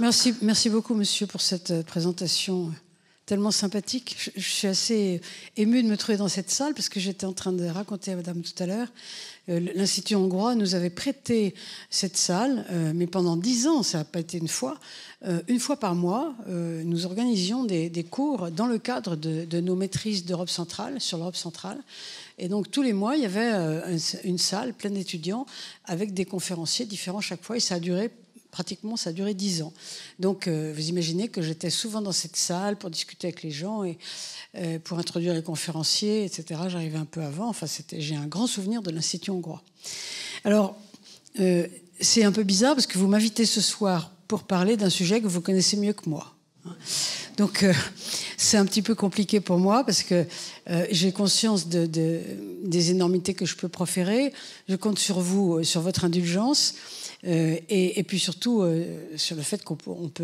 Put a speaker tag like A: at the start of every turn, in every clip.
A: Merci, beaucoup, monsieur, pour cette euh, présentation tellement sympathique. Je, suis assez émue de me trouver dans cette salle parce que j'étais en train de raconter à madame tout à l'heure. Euh, L'Institut hongrois nous avait prêté cette salle, euh, mais pendant dix ans, ça n'a pas été une fois. une fois par mois, nous organisions des, cours dans le cadre de, nos maîtrises d'Europe centrale, sur l'Europe centrale. Et donc tous les mois, il y avait une salle pleine d'étudiants avec des conférenciers différents chaque fois et ça a duré pratiquement, ça a duré dix ans. Donc, euh, vous imaginez que j'étais souvent dans cette salle pour discuter avec les gens et euh, pour introduire les conférenciers, etc. J'arrivais un peu avant. Enfin, j'ai un grand souvenir de l'Institut hongrois. Alors, euh, c'est un peu bizarre parce que vous m'invitez ce soir pour parler d'un sujet que vous connaissez mieux que moi. Donc, c'est un petit peu compliqué pour moi parce que j'ai conscience des énormités que je peux proférer. Je compte sur vous, sur votre indulgence. Euh, et, puis surtout, euh, sur le fait qu'on peut, on peut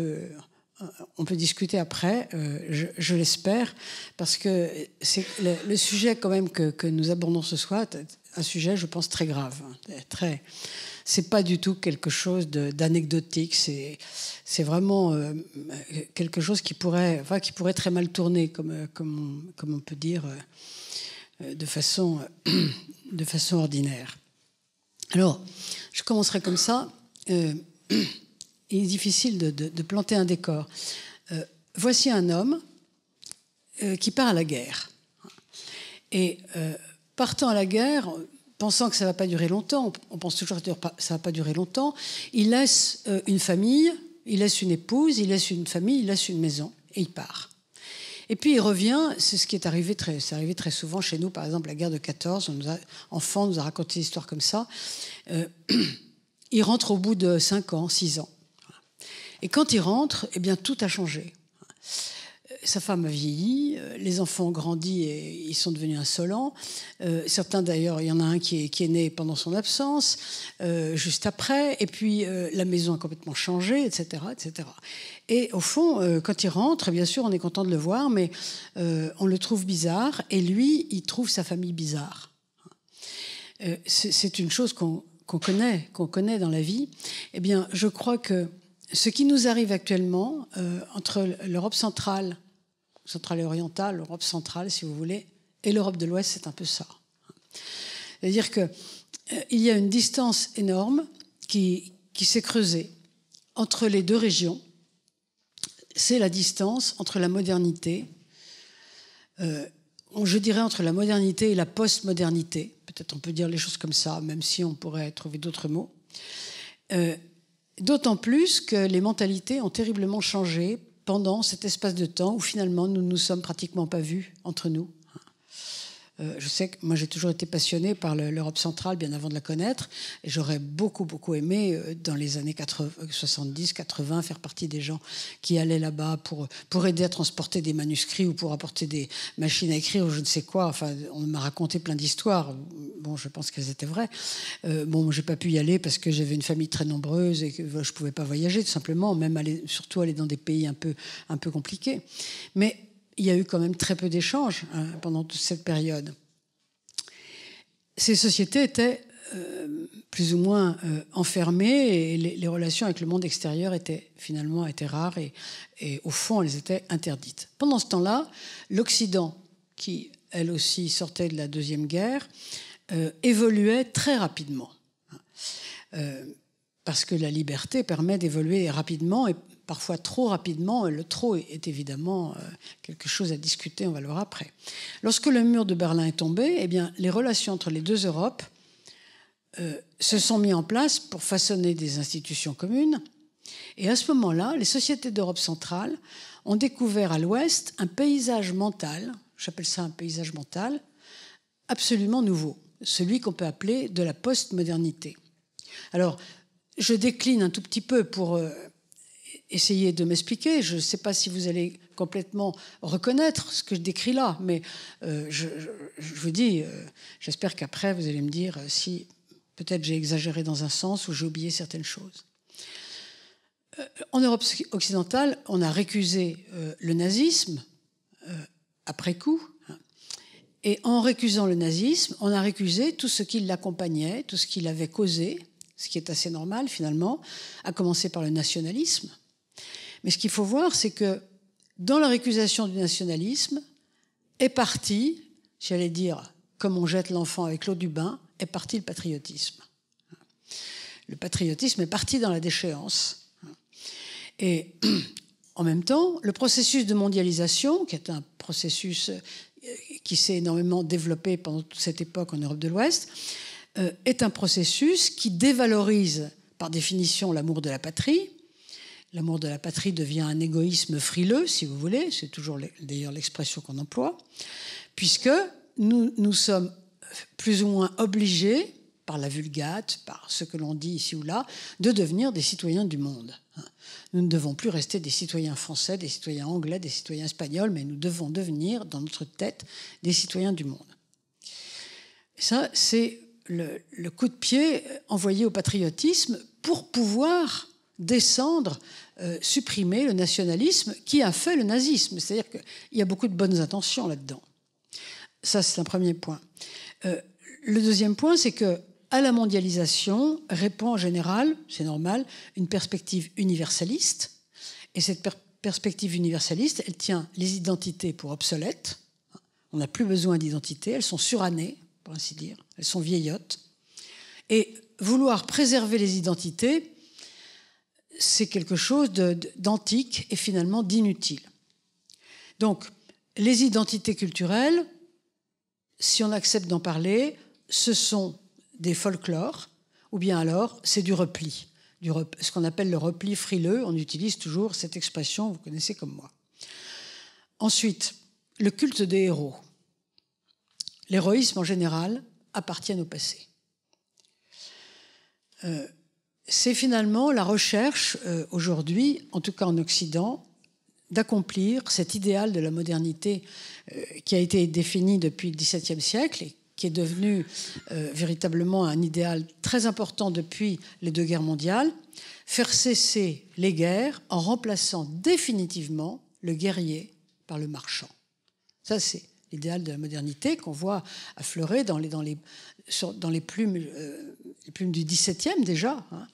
A: euh, discuter après, je, l'espère, parce que c'est le, sujet quand même que, que, nous abordons ce soir, un sujet, je pense, très grave. Hein, très, c'est pas du tout quelque chose d'anecdotique. C'est c'est vraiment quelque chose qui pourrait, qui pourrait très mal tourner, comme comme on, comme on peut dire, de façon de façon ordinaire. Alors, je commencerai comme ça. Euh, il est difficile de, planter un décor. Euh, voici un homme euh, qui part à la guerre. Et partant à la guerre, pensant que ça ne va pas durer longtemps, on pense toujours que ça ne va pas durer longtemps, il laisse une famille, il laisse une épouse, il laisse une famille, il laisse une maison, et il part. Et puis il revient, c'est ce qui est arrivé très, c'est arrivé très souvent chez nous, par exemple la guerre de 14, enfant nous a raconté des histoires comme ça. Euh, il rentre au bout de 5 ans, 6 ans. Et quand il rentre, eh bien tout a changé sa femme a vieilli, euh, les enfants ont grandi et ils sont devenus insolents. Euh, certains d'ailleurs, il y en a un qui est, né pendant son absence, euh, juste après, et puis la maison a complètement changé, etc. etc. Et au fond, quand il rentre, bien sûr, on est content de le voir, mais on le trouve bizarre, et lui, il trouve sa famille bizarre. C'est une chose qu'on connaît, qu'on connaît dans la vie. Eh bien, je crois que ce qui nous arrive actuellement entre l'Europe centrale centrale et orientale, l'Europe centrale, si vous voulez, et l'Europe de l'Ouest, c'est un peu ça. C'est-à-dire qu'il euh, y a une distance énorme qui, s'est creusée entre les deux régions. C'est la distance entre la modernité, euh, je dirais entre la modernité et la postmodernité. Peut-être on peut dire les choses comme ça, même si on pourrait trouver d'autres mots. Euh, d'autant plus que les mentalités ont terriblement changé pendant cet espace de temps où finalement nous ne nous sommes pratiquement pas vus entre nous. Euh, je sais que moi j'ai toujours été passionnée par l'Europe centrale bien avant de la connaître j'aurais beaucoup beaucoup aimé euh, dans les années 70, 80 euh, faire partie des gens qui allaient là-bas pour, pour aider à transporter des manuscrits ou pour apporter des machines à écrire ou je ne sais quoi. Enfin, on m'a raconté plein d'histoires. Bon, je pense qu'elles étaient vraies. bon, j'ai pas pu y aller parce que j'avais une famille très nombreuse et que je pouvais pas voyager tout simplement, même aller, surtout aller dans des pays un peu, un peu compliqués. Mais il y a eu quand même très peu d'échanges hein, pendant toute cette période. Ces sociétés étaient euh, plus ou moins euh, enfermées et les, relations avec le monde extérieur étaient finalement étaient rares et, au fond elles étaient interdites. Pendant ce temps-là, l'Occident, qui elle aussi sortait de la Deuxième Guerre, euh, évoluait très rapidement. parce que la liberté permet d'évoluer rapidement et parfois trop rapidement. Le trop est évidemment euh, quelque chose à discuter, on va le voir après. Lorsque le mur de Berlin est tombé, eh bien, les relations entre les deux Europes euh, se sont mises en place pour façonner des institutions communes. Et à ce moment-là, les sociétés d'Europe centrale ont découvert à l'Ouest un paysage mental, j'appelle ça un paysage mental, absolument nouveau, celui qu'on peut appeler de la postmodernité. Alors, je décline un tout petit peu pour... Euh, Essayez de m'expliquer. Je ne sais pas si vous allez complètement reconnaître ce que je décris là, mais euh, je, vous dis, euh, j'espère qu'après, vous allez me dire euh, si peut-être j'ai exagéré dans un sens ou j'ai oublié certaines choses. en Europe occidentale, on a récusé le nazisme après coup. Hein. et en récusant le nazisme, on a récusé tout ce qui l'accompagnait, tout ce qu'il avait causé, ce qui est assez normal finalement, à commencer par le nationalisme. Mais ce qu'il faut voir, c'est que dans la récusation du nationalisme est parti, j'allais dire, comme on jette l'enfant avec l'eau du bain, est parti le patriotisme. Le patriotisme est parti dans la déchéance. Et en même temps, le processus de mondialisation, qui est un processus euh, qui s'est énormément développé pendant toute cette époque en Europe de l'Ouest, euh, est un processus qui dévalorise par définition l'amour de la patrie, L'amour de la patrie devient un égoïsme frileux, si vous voulez, c'est toujours d'ailleurs l'expression qu'on emploie, puisque nous, nous sommes plus ou moins obligés, par la vulgate, par ce que l'on dit ici ou là, de devenir des citoyens du monde. Nous ne devons plus rester des citoyens français, des citoyens anglais, des citoyens espagnols, mais nous devons devenir, dans notre tête, des citoyens du monde. ça, c'est le, le, coup de pied envoyé au patriotisme pour pouvoir descendre, euh, supprimer le nationalisme qui a fait le nazisme. C'est-à-dire qu'il y a beaucoup de bonnes intentions là-dedans. Ça, c'est un premier point. Euh, le deuxième point, c'est que à la mondialisation répond en général, c'est normal, une perspective universaliste. Et cette perspective universaliste, elle tient les identités pour obsolètes. On n'a plus besoin d'identité, elles sont surannées, pour ainsi dire, elles sont vieillottes. Et vouloir préserver les identités, c'est quelque chose d'antique et finalement d'inutile. Donc, les identités culturelles, si on accepte d'en parler, ce sont des folklores, ou bien alors c'est du repli, du ce qu'on appelle le repli frileux, on utilise toujours cette expression, vous connaissez comme moi. Ensuite, le culte des héros. L'héroïsme en général appartient au passé. Euh, c'est finalement la recherche euh, aujourd'hui, en tout cas en Occident, d'accomplir cet idéal de la modernité euh, qui a été défini depuis le XVIIe siècle et qui est devenu euh, véritablement un idéal très important depuis les deux guerres mondiales, faire cesser les guerres en remplaçant définitivement le guerrier par le marchand. Ça, c'est l'idéal de la modernité qu'on voit affleurer dans les, dans les, dans les, plumes, euh, les plumes du XVIIe déjà. Hein.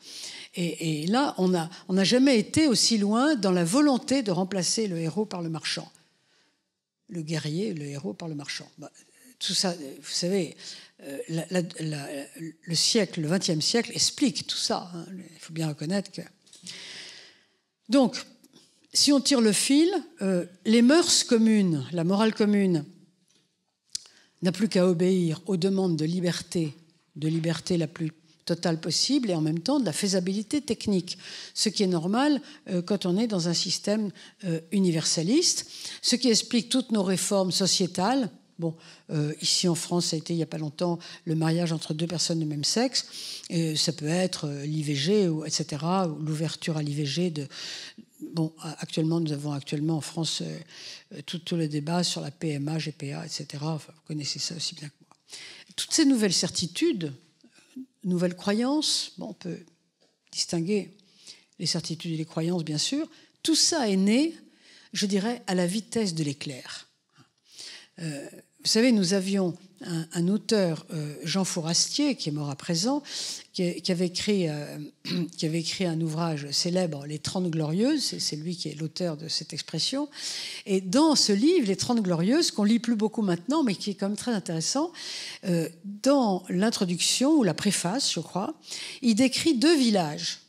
A: Et, là, on n'a on a jamais été aussi loin dans la volonté de remplacer le héros par le marchand. Le guerrier, le héros par le marchand. Bah, tout ça, vous savez, euh, le siècle, le XXe siècle explique tout ça. Hein. Il faut bien reconnaître que. Donc, si on tire le fil, euh, les mœurs communes, la morale commune, n'a plus qu'à obéir aux demandes de liberté, de liberté la plus totale possible et en même temps de la faisabilité technique, ce qui est normal euh, quand on est dans un système euh, universaliste, ce qui explique toutes nos réformes sociétales. Bon, euh, ici en France, ça a été il n'y a pas longtemps le mariage entre deux personnes du même sexe. Et ça peut être l'IVG, etc., ou l'ouverture à l'IVG de, bon, actuellement, nous avons actuellement en France euh, euh, tout, tout, le débat sur la PMA, GPA, etc. vous connaissez ça aussi bien que moi. Toutes ces nouvelles certitudes, euh, nouvelles croyances, on peut distinguer les certitudes et les croyances, bien sûr, tout ça est né, je dirais, à la vitesse de l'éclair. Vous savez, nous avions un, auteur, euh, Jean Fourastier, qui est mort à présent, qui, avait écrit, euh, qui avait écrit un ouvrage célèbre, Les Trente Glorieuses, c'est lui qui est l'auteur de cette expression. Et dans ce livre, Les Trente Glorieuses, qu'on lit plus beaucoup maintenant, mais qui est quand même très intéressant, euh, dans l'introduction ou la préface, je crois, il décrit deux villages.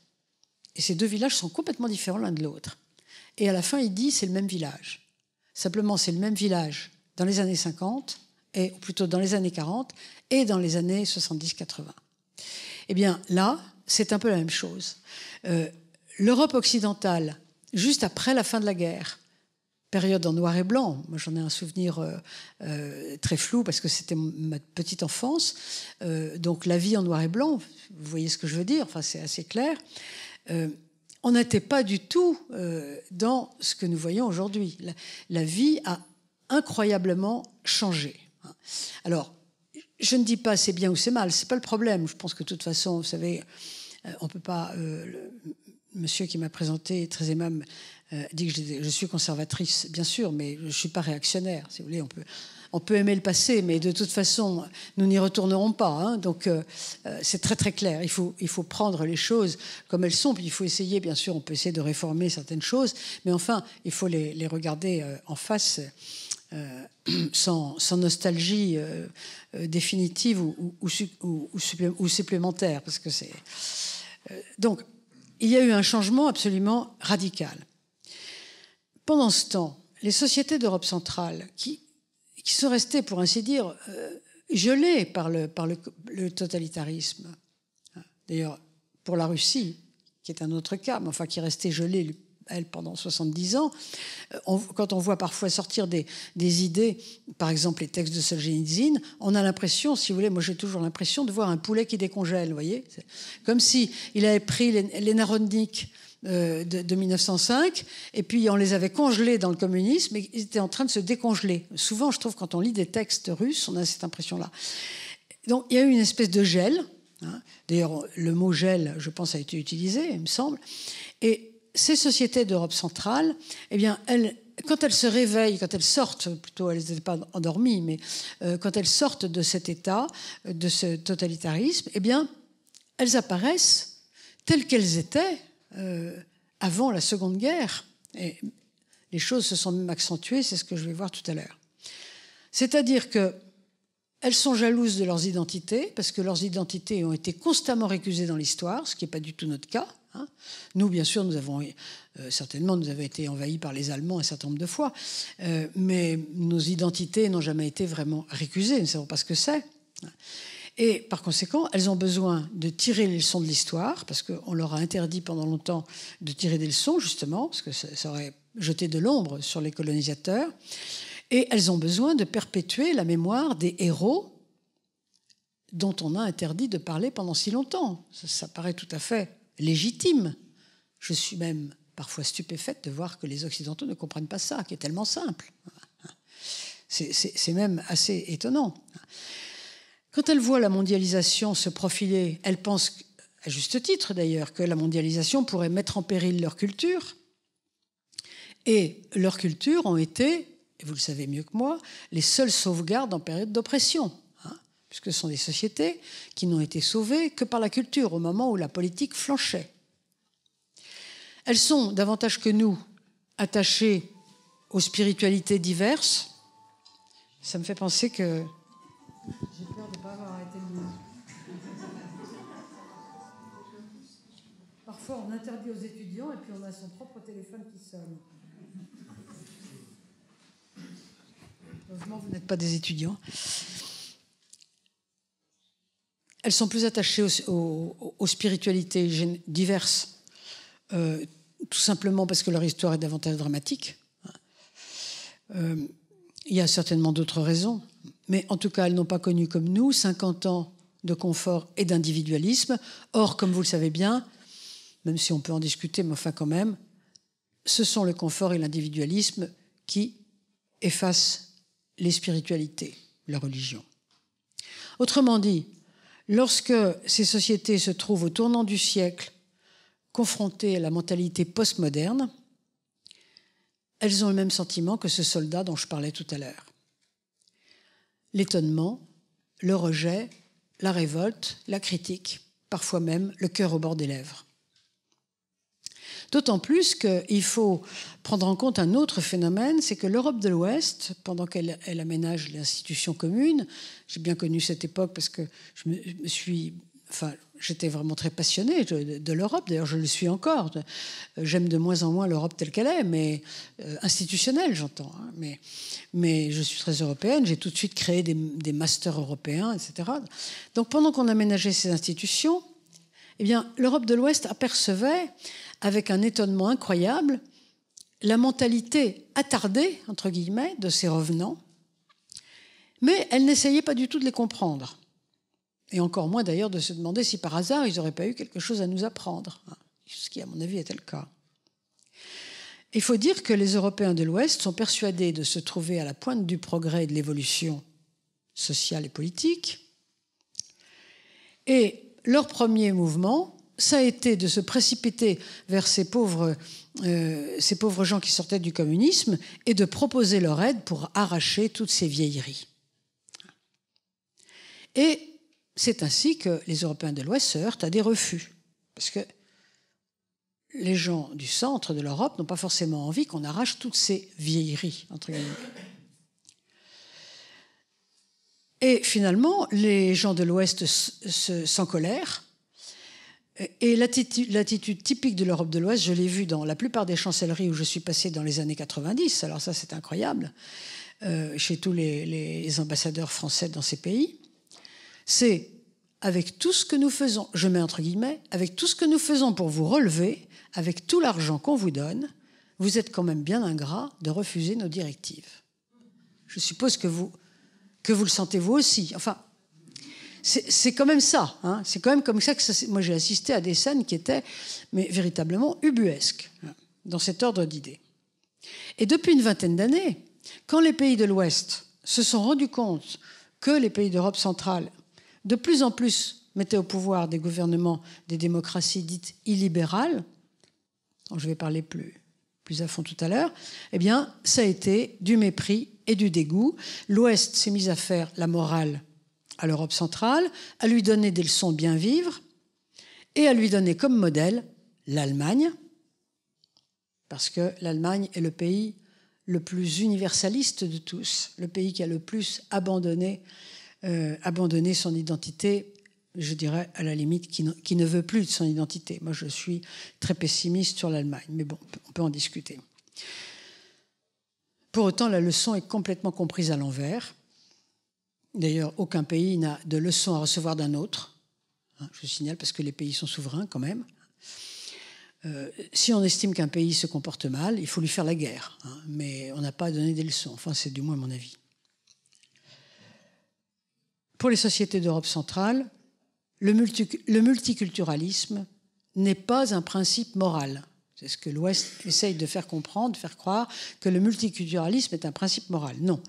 A: Et ces deux villages sont complètement différents l'un de l'autre. Et à la fin, il dit c'est le même village. Simplement, c'est le même village dans les années 50, et, ou plutôt dans les années 40, et dans les années 70-80. Eh bien là, c'est un peu la même chose. Euh, L'Europe occidentale, juste après la fin de la guerre, période en noir et blanc. Moi, j'en ai un souvenir euh, euh, très flou parce que c'était ma petite enfance. donc, la vie en noir et blanc, vous voyez ce que je veux dire, enfin, c'est assez clair. on n'était pas du tout dans ce que nous voyons aujourd'hui. La, la, vie a incroyablement changé. Alors, je ne dis pas c'est bien ou c'est mal, c'est pas le problème. Je pense que de toute façon, vous savez, euh, on peut pas. Euh, le monsieur qui m'a présenté, très aimable, euh, dit que je, suis conservatrice, bien sûr, mais je ne suis pas réactionnaire. Si vous voulez, on peut, on peut aimer le passé, mais de toute façon, nous n'y retournerons pas. Hein. donc, c'est très très clair. Il faut, il faut prendre les choses comme elles sont. Puis il faut essayer, bien sûr, on peut essayer de réformer certaines choses, mais enfin, il faut les, les regarder en face euh, sans, nostalgie euh, euh, définitive ou, supplémentaire. Parce que c'est... donc, il y a eu un changement absolument radical. Pendant ce temps, les sociétés d'Europe centrale, qui, qui sont restées, pour ainsi dire, gelées par le, totalitarisme, hein, d'ailleurs pour la Russie, qui est un autre cas, mais enfin qui restait gelée elle pendant 70 ans, euh, quand on voit parfois sortir des, idées, par exemple les textes de Solzhenitsyn, on a l'impression, si vous voulez, moi j'ai toujours l'impression de voir un poulet qui décongèle, vous voyez Comme si il avait pris les, Narodniks euh, de, 1905, et puis on les avait congelés dans le communisme, et ils étaient en train de se décongeler. Souvent, je trouve, quand on lit des textes russes, on a cette impression-là. Donc il y a eu une espèce de gel. Hein. D'ailleurs, le mot gel, je pense, a été utilisé, il me semble. Et ces sociétés d'Europe centrale, eh bien, quand elles se réveillent, quand elles sortent, plutôt elles n'étaient pas endormies, mais euh, quand elles sortent de cet état, euh, de ce totalitarisme, eh bien, elles apparaissent telles qu'elles étaient euh, avant la Seconde Guerre. Et les choses se sont même accentuées, c'est ce que je vais voir tout à l'heure. C'est-à-dire que elles sont jalouses de leurs identités, parce que leurs identités ont été constamment récusées dans l'histoire, ce qui n'est pas du tout notre cas. Hein. nous, bien sûr, nous avons euh, certainement nous avons été envahis par les Allemands un certain nombre de fois, euh, mais nos identités n'ont jamais été vraiment récusées. Nous ne savons pas ce que c'est. Et par conséquent, elles ont besoin de tirer les leçons de l'histoire, parce qu'on leur a interdit pendant longtemps de tirer des leçons, justement, parce que ça, aurait jeté de l'ombre sur les colonisateurs. Et elles ont besoin de perpétuer la mémoire des héros dont on a interdit de parler pendant si longtemps. ça paraît tout à fait légitime. Je suis même parfois stupéfaite de voir que les Occidentaux ne comprennent pas ça, qui est tellement simple. C'est même assez étonnant. Quand elles voient la mondialisation se profiler, elles pensent à juste titre d'ailleurs, que la mondialisation pourrait mettre en péril leur culture. Et leurs cultures ont été, et vous le savez mieux que moi, les seules sauvegardes en période d'oppression puisque ce sont des sociétés qui n'ont été sauvées que par la culture au moment où la politique flanchait. Elles sont, davantage que nous, attachées aux spiritualités diverses. Ça me fait penser que... J'ai peur de ne pas avoir arrêté le Parfois, on interdit aux étudiants et puis on a son propre téléphone qui sonne. Heureusement, vous n'êtes pas des étudiants elles sont plus attachées aux, spiritualités diverses, euh, tout simplement parce que leur histoire est davantage dramatique. Euh, il y a certainement d'autres raisons, mais en tout cas, elles n'ont pas connu comme nous 50 ans de confort et d'individualisme. Or, comme vous le savez bien, même si on peut en discuter, mais enfin quand même, ce sont le confort et l'individualisme qui effacent les spiritualités, la religion. Autrement dit, Lorsque ces sociétés se trouvent au tournant du siècle confrontées à la mentalité postmoderne, elles ont le même sentiment que ce soldat dont je parlais tout à l'heure. L'étonnement, le rejet, la révolte, la critique, parfois même le cœur au bord des lèvres. D'autant plus qu'il faut prendre en compte un autre phénomène, c'est que l'Europe de l'Ouest, pendant qu'elle elle aménage l'institution commune, j'ai bien connu cette époque parce que je suis... Enfin, j'étais vraiment très passionnée de, l'Europe. D'ailleurs, je le suis encore. J'aime de moins en moins l'Europe telle qu'elle est, mais euh, institutionnelle, j'entends. Hein. mais, je suis très européenne. J'ai tout de suite créé des, masters européens, etc. Donc, pendant qu'on aménageait ces institutions, eh bien, l'Europe de l'Ouest apercevait avec un étonnement incroyable la mentalité attardée, entre guillemets, de ces revenants, mais elle n'essayait pas du tout de les comprendre. Et encore moins d'ailleurs de se demander si par hasard ils n'auraient pas eu quelque chose à nous apprendre, hein, ce qui à mon avis était le cas. Il faut dire que les Européens de l'Ouest sont persuadés de se trouver à la pointe du progrès et de l'évolution sociale et politique. Et leur premier mouvement ça a été de se précipiter vers euh, ces pauvres, gens qui sortaient du communisme et de proposer leur aide pour arracher toutes ces vieilleries. Et c'est ainsi que les Européens de l'Ouest se heurtent à des refus. Parce que les gens du centre de l'Europe n'ont pas forcément envie qu'on arrache toutes ces vieilleries, Et finalement, les gens de l'Ouest colèrent et l'attitude typique de l'Europe de l'Ouest, je l'ai vue dans la plupart des chancelleries où je suis passée dans les années 90, alors ça c'est incroyable, euh, chez tous les, les, ambassadeurs français dans ces pays, c'est avec tout ce que nous faisons, je mets entre guillemets, avec tout ce que nous faisons pour vous relever, avec tout l'argent qu'on vous donne, vous êtes quand même bien ingrat de refuser nos directives. Je suppose que vous, que vous le sentez vous aussi. Enfin, c'est quand même ça. Hein. C'est quand même comme ça que moi j'ai assisté à des scènes qui étaient mais véritablement ubuesques hein, dans cet ordre d'idées. Et depuis une vingtaine d'années, quand les pays de l'Ouest se sont rendus compte que les pays d'Europe centrale de plus en plus mettaient au pouvoir des gouvernements des démocraties dites illibérales, dont je vais parler plus, plus à fond tout à l'heure, eh bien, ça a été du mépris et du dégoût. L'Ouest s'est mis à faire la morale à l'Europe centrale, à lui donner des leçons bien vivre et à lui donner comme modèle l'Allemagne, parce que l'Allemagne est le pays le plus universaliste de tous, le pays qui a le plus abandonné, euh, abandonné son identité, je dirais à la limite qui, qui ne veut plus de son identité. Moi, je suis très pessimiste sur l'Allemagne, mais bon, on peut en discuter. Pour autant, la leçon est complètement comprise à l'envers. D'ailleurs, aucun pays n'a de leçons à recevoir d'un autre. Hein, je le signale parce que les pays sont souverains quand même. Euh, si on estime qu'un pays se comporte mal, il faut lui faire la guerre. Hein, mais on n'a pas donné des leçons. Enfin, c'est du moins mon avis. Pour les sociétés d'Europe centrale, le, le multiculturalisme n'est pas un principe moral. C'est ce que l'Ouest essaye de faire comprendre, de faire croire que le multiculturalisme est un principe moral. Non,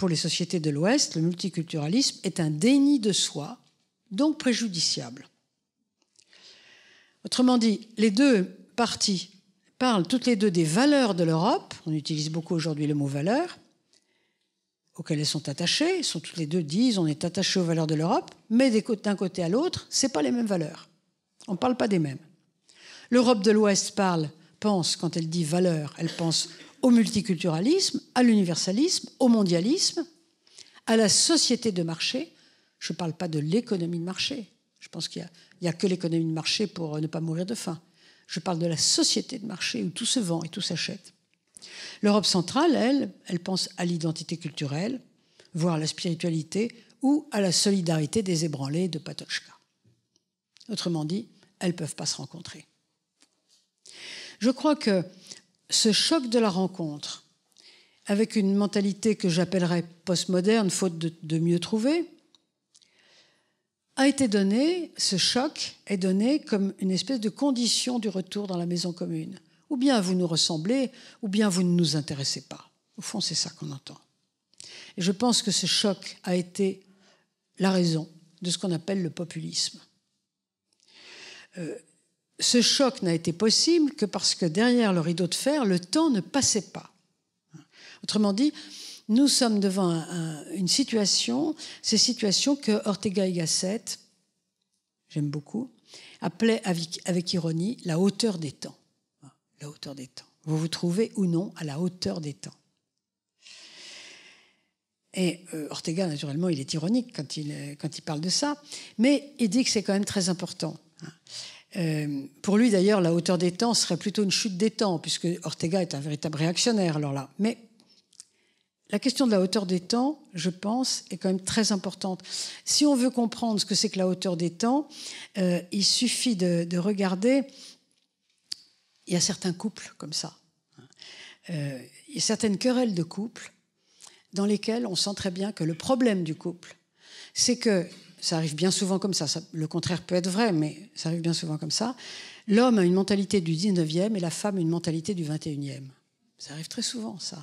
A: pour les sociétés de l'Ouest, le multiculturalisme est un déni de soi, donc préjudiciable. Autrement dit, les deux parties parlent toutes les deux des valeurs de l'Europe, on utilise beaucoup aujourd'hui le mot valeur, auxquelles elles sont attachées, sont toutes les deux disent on est attaché aux valeurs de l'Europe, mais d'un côté à l'autre, ce pas les mêmes valeurs. On ne parle pas des mêmes. L'Europe de l'Ouest parle, pense, quand elle dit valeur, elle pense au multiculturalisme, à l'universalisme, au mondialisme, à la société de marché. Je ne parle pas de l'économie de marché. Je pense qu'il n'y a, a, que l'économie de marché pour euh, ne pas mourir de faim. Je parle de la société de marché où tout se vend et tout s'achète. L'Europe centrale, elle, elle pense à l'identité culturelle, voire à la spiritualité ou à la solidarité des ébranlés de Patochka. Autrement dit, elles ne peuvent pas se rencontrer. Je crois que ce choc de la rencontre, avec une mentalité que j'appellerais postmoderne, faute de, mieux trouver, a été donné, ce choc est donné comme une espèce de condition du retour dans la maison commune. Ou bien vous nous ressemblez, ou bien vous ne nous intéressez pas. Au fond, c'est ça qu'on entend. Et je pense que ce choc a été la raison de ce qu'on appelle le populisme. Euh, ce choc n'a été possible que parce que derrière le rideau de fer, le temps ne passait pas. Autrement dit, nous sommes devant une situation, ces situations que Ortega y Gasset, j'aime beaucoup, appelait avec, ironie la hauteur des temps. La hauteur des temps. Vous vous trouvez ou non à la hauteur des temps. Et euh, Ortega, naturellement, il est ironique quand il, euh, quand il parle de ça, mais il dit que c'est quand même très important. Euh, pour lui, d'ailleurs, la hauteur des temps serait plutôt une chute des temps, puisque Ortega est un véritable réactionnaire, alors là. Mais la question de la hauteur des temps, je pense, est quand même très importante. Si on veut comprendre ce que c'est que la hauteur des temps, euh, il suffit de, regarder. Il y a certains couples comme ça. Euh, il y a certaines querelles de couples dans lesquelles on sent très bien que le problème du couple, c'est que ça arrive bien souvent comme ça. Le contraire peut être vrai, mais ça arrive bien souvent comme ça. L'homme a une mentalité du 19e et la femme une mentalité du 21e. Ça arrive très souvent, ça.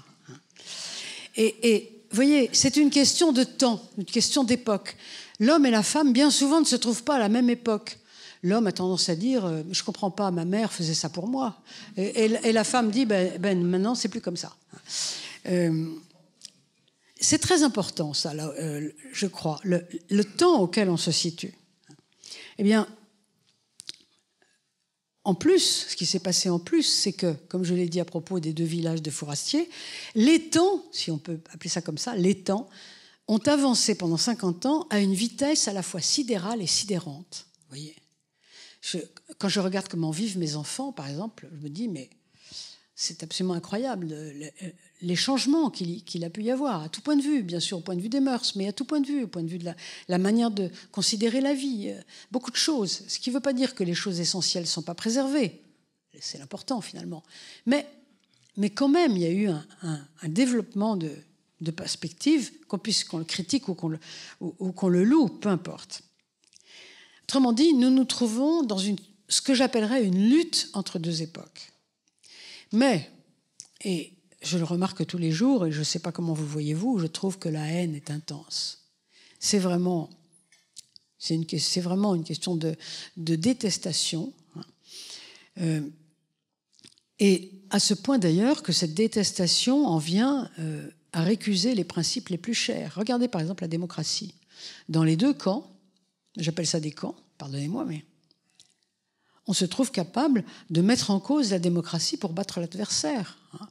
A: Et, vous voyez, c'est une question de temps, une question d'époque. L'homme et la femme, bien souvent, ne se trouvent pas à la même époque. L'homme a tendance à dire euh, Je comprends pas, ma mère faisait ça pour moi. Et, la femme dit Ben, ben maintenant, c'est plus comme ça. Euh, c'est très important, ça, euh, je crois, le, temps auquel on se situe. Eh bien, en plus, ce qui s'est passé en plus, c'est que, comme je l'ai dit à propos des deux villages de Fourastier, les temps, si on peut appeler ça comme ça, les temps, ont avancé pendant 50 ans à une vitesse à la fois sidérale et sidérante. voyez Quand je regarde comment vivent mes enfants, par exemple, je me dis, mais c'est absolument incroyable les changements qu'il a pu y avoir, à tout point de vue, bien sûr, au point de vue des mœurs, mais à tout point de vue, au point de vue de la, manière de considérer la vie, euh, beaucoup de choses. Ce qui ne veut pas dire que les choses essentielles ne sont pas préservées, c'est l'important finalement. Mais, mais quand même, il y a eu un, développement de, de perspective, qu'on puisse qu'on le critique ou qu'on le, le loue, peu importe. Autrement dit, nous nous trouvons dans une, ce que j'appellerais une lutte entre deux époques. Mais, et je le remarque tous les jours, et je ne sais pas comment vous voyez vous, je trouve que la haine est intense. C'est vraiment, c'est une, vraiment une question de, détestation. Hein. Euh, et à ce point d'ailleurs que cette détestation en vient euh, à récuser les principes les plus chers. Regardez par exemple la démocratie. Dans les deux camps, j'appelle ça des camps, pardonnez-moi, mais on se trouve capable de mettre en cause la démocratie pour battre l'adversaire. Hein.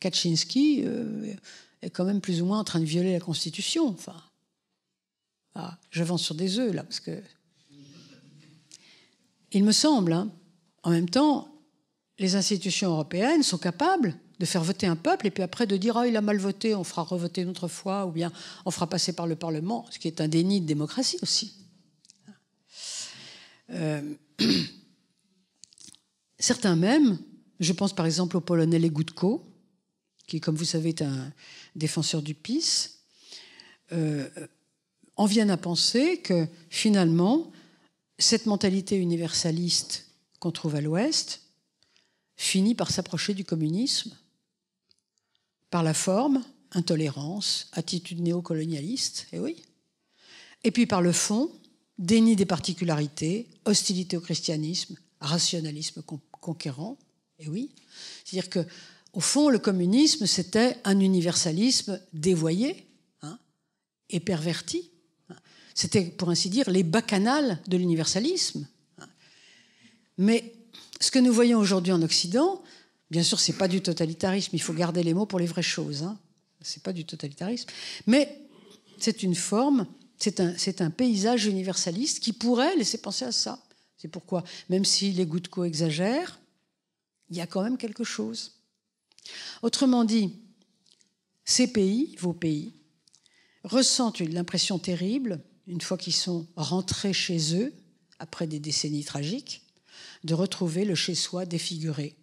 A: Kaczynski euh, est quand même plus ou moins en train de violer la Constitution. Enfin, ah, j'avance sur des œufs là, parce que. Il me semble, hein. en même temps, les institutions européennes sont capables de faire voter un peuple et puis après de dire ah, oh, il a mal voté, on fera revoter une autre fois, ou bien on fera passer par le Parlement, ce qui est un déni de démocratie aussi. Euh, certains même, je pense par exemple aux Polonais Legutko, qui, comme vous savez, est un défenseur du PIS, euh, en viennent à penser que finalement, cette mentalité universaliste qu'on trouve à l'Ouest finit par s'approcher du communisme par la forme, intolérance, attitude néocolonialiste, et eh oui. Et puis par le fond, déni des particularités, hostilité au christianisme, rationalisme conquérant, et eh oui. C'est-à-dire que au fond, le communisme, c'était un universalisme dévoyé hein, et perverti. Hein. C'était, pour ainsi dire, les bacchanales de l'universalisme. Hein. Mais ce que nous voyons aujourd'hui en Occident, bien sûr, ce c'est pas du totalitarisme, il faut garder les mots pour les vraies choses. Hein. C'est pas du totalitarisme. Mais c'est une forme, c'est un, paysage universaliste qui pourrait laisser penser à ça. C'est pourquoi, même si les Goudko exagèrent, il y a quand même quelque chose. Autrement dit, ces pays, vos pays, ressentent l'impression terrible, une fois qu'ils sont rentrés chez eux, après des décennies tragiques, de retrouver le chez-soi défiguré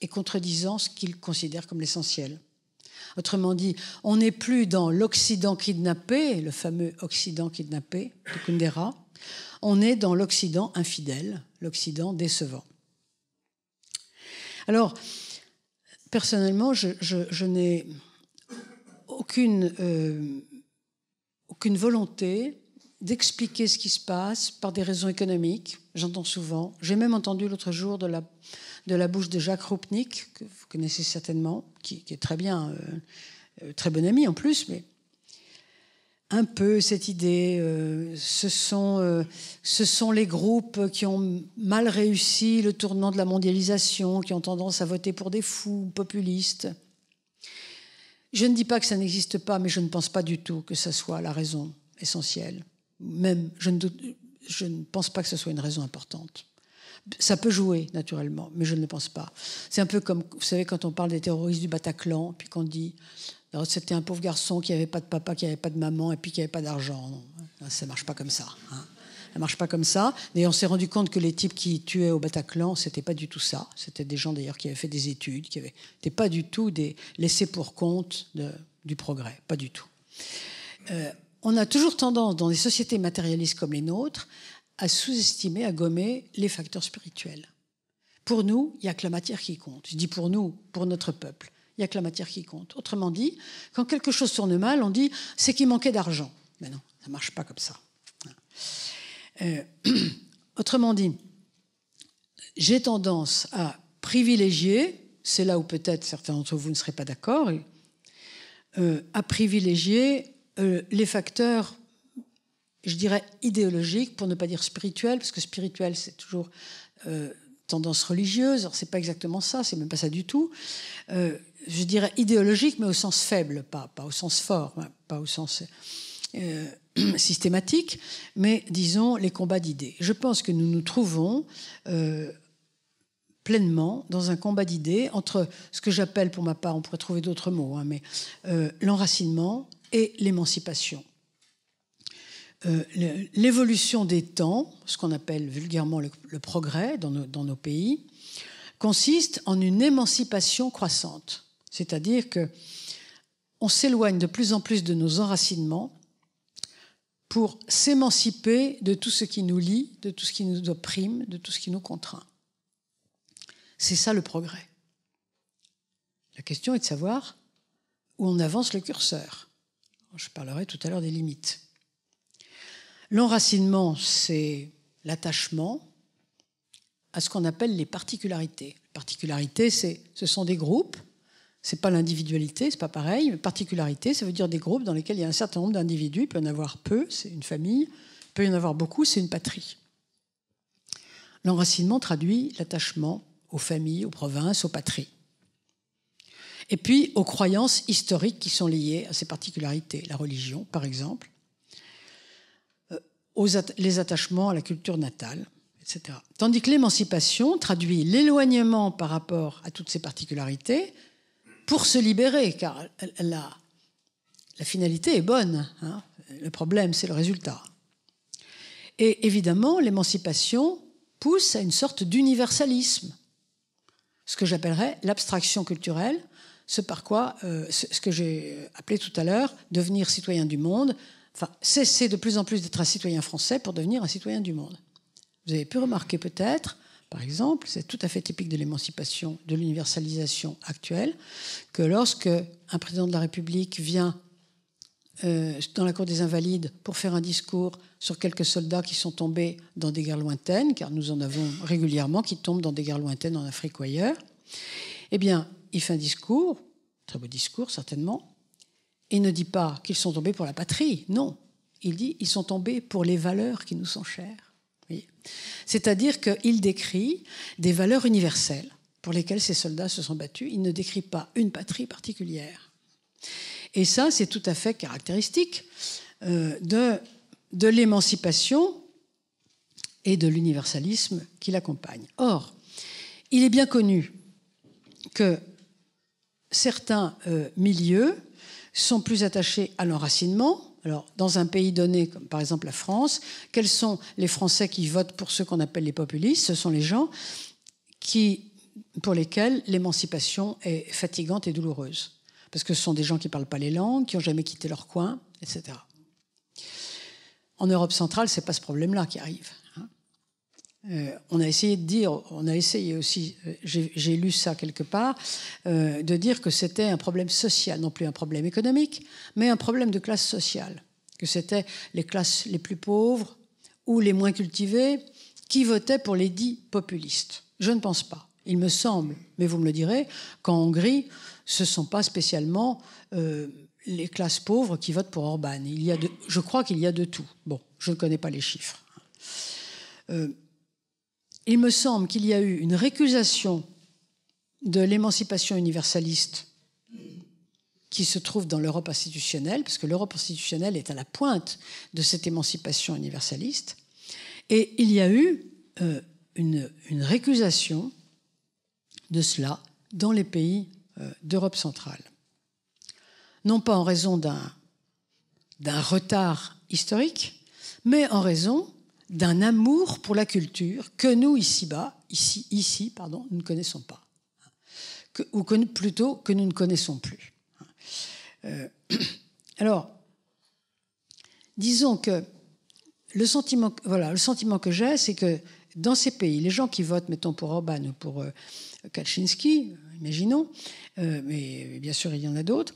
A: et contredisant ce qu'ils considèrent comme l'essentiel. Autrement dit, on n'est plus dans l'Occident kidnappé, le fameux Occident kidnappé de Kundera, on est dans l'Occident infidèle, l'Occident décevant. Alors, personnellement, je, n'ai aucune, euh, aucune volonté d'expliquer ce qui se passe par des raisons économiques. J'entends souvent. J'ai même entendu l'autre jour de la, de la bouche de Jacques Roupnik, que vous connaissez certainement, qui, est très bien, euh, euh, très bon ami en plus, mais un peu cette idée. Euh, ce, sont, euh, ce sont les groupes qui ont mal réussi le tournant de la mondialisation, qui ont tendance à voter pour des fous populistes. Je ne dis pas que ça n'existe pas, mais je ne pense pas du tout que ça soit la raison essentielle. Même, je ne, je ne pense pas que ce soit une raison importante. Ça peut jouer, naturellement, mais je ne le pense pas. C'est un peu comme, vous savez, quand on parle des terroristes du Bataclan, puis qu'on dit c'était un pauvre garçon qui n'avait pas de papa, qui n'avait pas de maman et puis qui n'avait pas d'argent. Ça ne marche pas comme ça. Hein. Ça marche pas comme ça. Et on s'est rendu compte que les types qui tuaient au Bataclan, c'était pas du tout ça. C'était des gens d'ailleurs qui avaient fait des études, qui n'étaient pas du tout des laissés pour compte du progrès, pas du tout. Euh, on a toujours tendance, dans des sociétés matérialistes comme les nôtres, à sous-estimer, à gommer les facteurs spirituels. Pour nous, il n'y a que la matière qui compte. Je dis pour nous, pour notre peuple. Il n'y a que la matière qui compte. Autrement dit, quand quelque chose tourne mal, on dit c'est qu'il manquait d'argent. Mais non, ça ne marche pas comme ça. Euh, autrement dit, j'ai tendance à privilégier, c'est là où peut-être certains d'entre vous ne seraient pas d'accord, euh, à privilégier euh, les facteurs, je dirais, idéologiques, pour ne pas dire spirituels, parce que spirituel, c'est toujours tendance religieuse, alors n'est pas exactement ça, c'est même pas ça du tout je dirais, idéologique, mais au sens faible, pas, au sens fort, hein, pas au sens euh, systématique, mais disons les combats d'idées. Je pense que nous nous trouvons euh, pleinement dans un combat d'idées entre ce que j'appelle, pour ma part, on pourrait trouver d'autres mots, hein, mais euh, l'enracinement et l'émancipation. L'évolution des temps, ce qu'on appelle vulgairement le, progrès dans nos pays, consiste en une émancipation croissante. C'est-à-dire que on s'éloigne de plus en plus de nos enracinements pour s'émanciper de tout ce qui nous lie, de tout ce qui nous opprime, de tout ce qui nous contraint. C'est ça le progrès. La question est de savoir où on avance le curseur. Je parlerai tout à l'heure des limites. L'enracinement, c'est l'attachement à ce qu'on appelle les particularités. Les particularités, ce sont des groupes n'est pas l'individualité, c'est pas pareil. Particularité, ça veut dire des groupes dans lesquels il y a un certain nombre d'individus. Il peut y en avoir peu, c'est une famille. Il peut y en avoir beaucoup, c'est une patrie. L'enracinement traduit l'attachement aux familles, aux provinces, aux patries. Et puis aux croyances historiques qui sont liées à ces particularités. La religion, par exemple, euh, les attachements à la culture natale, etc. Tandis que l'émancipation traduit l'éloignement par rapport à toutes ces particularités, pour se libérer, car la, finalité est bonne. Hein. Le problème, c'est le résultat. Et évidemment, l'émancipation pousse à une sorte d'universalisme, ce que j'appellerais l'abstraction culturelle, ce par quoi, euh, ce que j'ai appelé tout à l'heure, devenir citoyen du monde, enfin, cesser de plus en plus d'être un citoyen français pour devenir un citoyen du monde. Vous avez pu remarquer peut-être par exemple, c'est tout à fait typique de l'émancipation, de l'universalisation actuelle, que lorsque un président de la République vient euh, dans la cour des Invalides pour faire un discours sur quelques soldats qui sont tombés dans des guerres lointaines, car nous en avons régulièrement qui tombent dans des guerres lointaines en Afrique ou ailleurs, eh bien, il fait un discours, très beau discours certainement, et ne dit pas qu'ils sont tombés pour la patrie, non. Il dit ils sont tombés pour les valeurs qui nous sont chères. C'est-à-dire qu'il décrit des valeurs universelles pour lesquelles ces soldats se sont battus. Il ne décrit pas une patrie particulière. Et ça, c'est tout à fait caractéristique euh, de, l'émancipation et de l'universalisme qui l'accompagne. Or, il est bien connu que certains euh, milieux sont plus attachés à l'enracinement, alors, dans un pays donné, comme par exemple la France, quels sont les Français qui votent pour ceux qu'on appelle les populistes Ce sont les gens qui, pour lesquels l'émancipation est fatigante et douloureuse. Parce que ce sont des gens qui ne parlent pas les langues, qui n'ont jamais quitté leur coin, etc. En Europe centrale, ce n'est pas ce problème-là qui arrive. Euh, on a essayé de dire, on a essayé aussi, euh, j'ai lu ça quelque part, euh, de dire que c'était un problème social, non plus un problème économique, mais un problème de classe sociale, que c'était les classes les plus pauvres ou les moins cultivées qui votaient pour les dits populistes. Je ne pense pas. Il me semble, mais vous me le direz, qu'en Hongrie, ce ne sont pas spécialement les classes pauvres qui votent pour Orban. Il y a je crois qu'il y a de tout. Bon, je ne connais pas les chiffres il me semble qu'il y a eu une récusation de l'émancipation universaliste qui se trouve dans l'Europe institutionnelle, parce que l'Europe institutionnelle est à la pointe de cette émancipation universaliste. Et il y a eu euh, une, récusation de cela dans les pays euh, d'Europe centrale. Non pas en raison d'un retard historique, mais en raison d'un amour pour la culture que nous, ici-bas, ici, ici, pardon, nous ne connaissons pas. ou que, plutôt que nous ne connaissons plus. Euh, alors, disons que le sentiment, voilà, le sentiment que j'ai, c'est que dans ces pays, les gens qui votent, mettons, pour Orban ou pour euh, Kaczynski, imaginons, euh, mais bien sûr il y en a d'autres,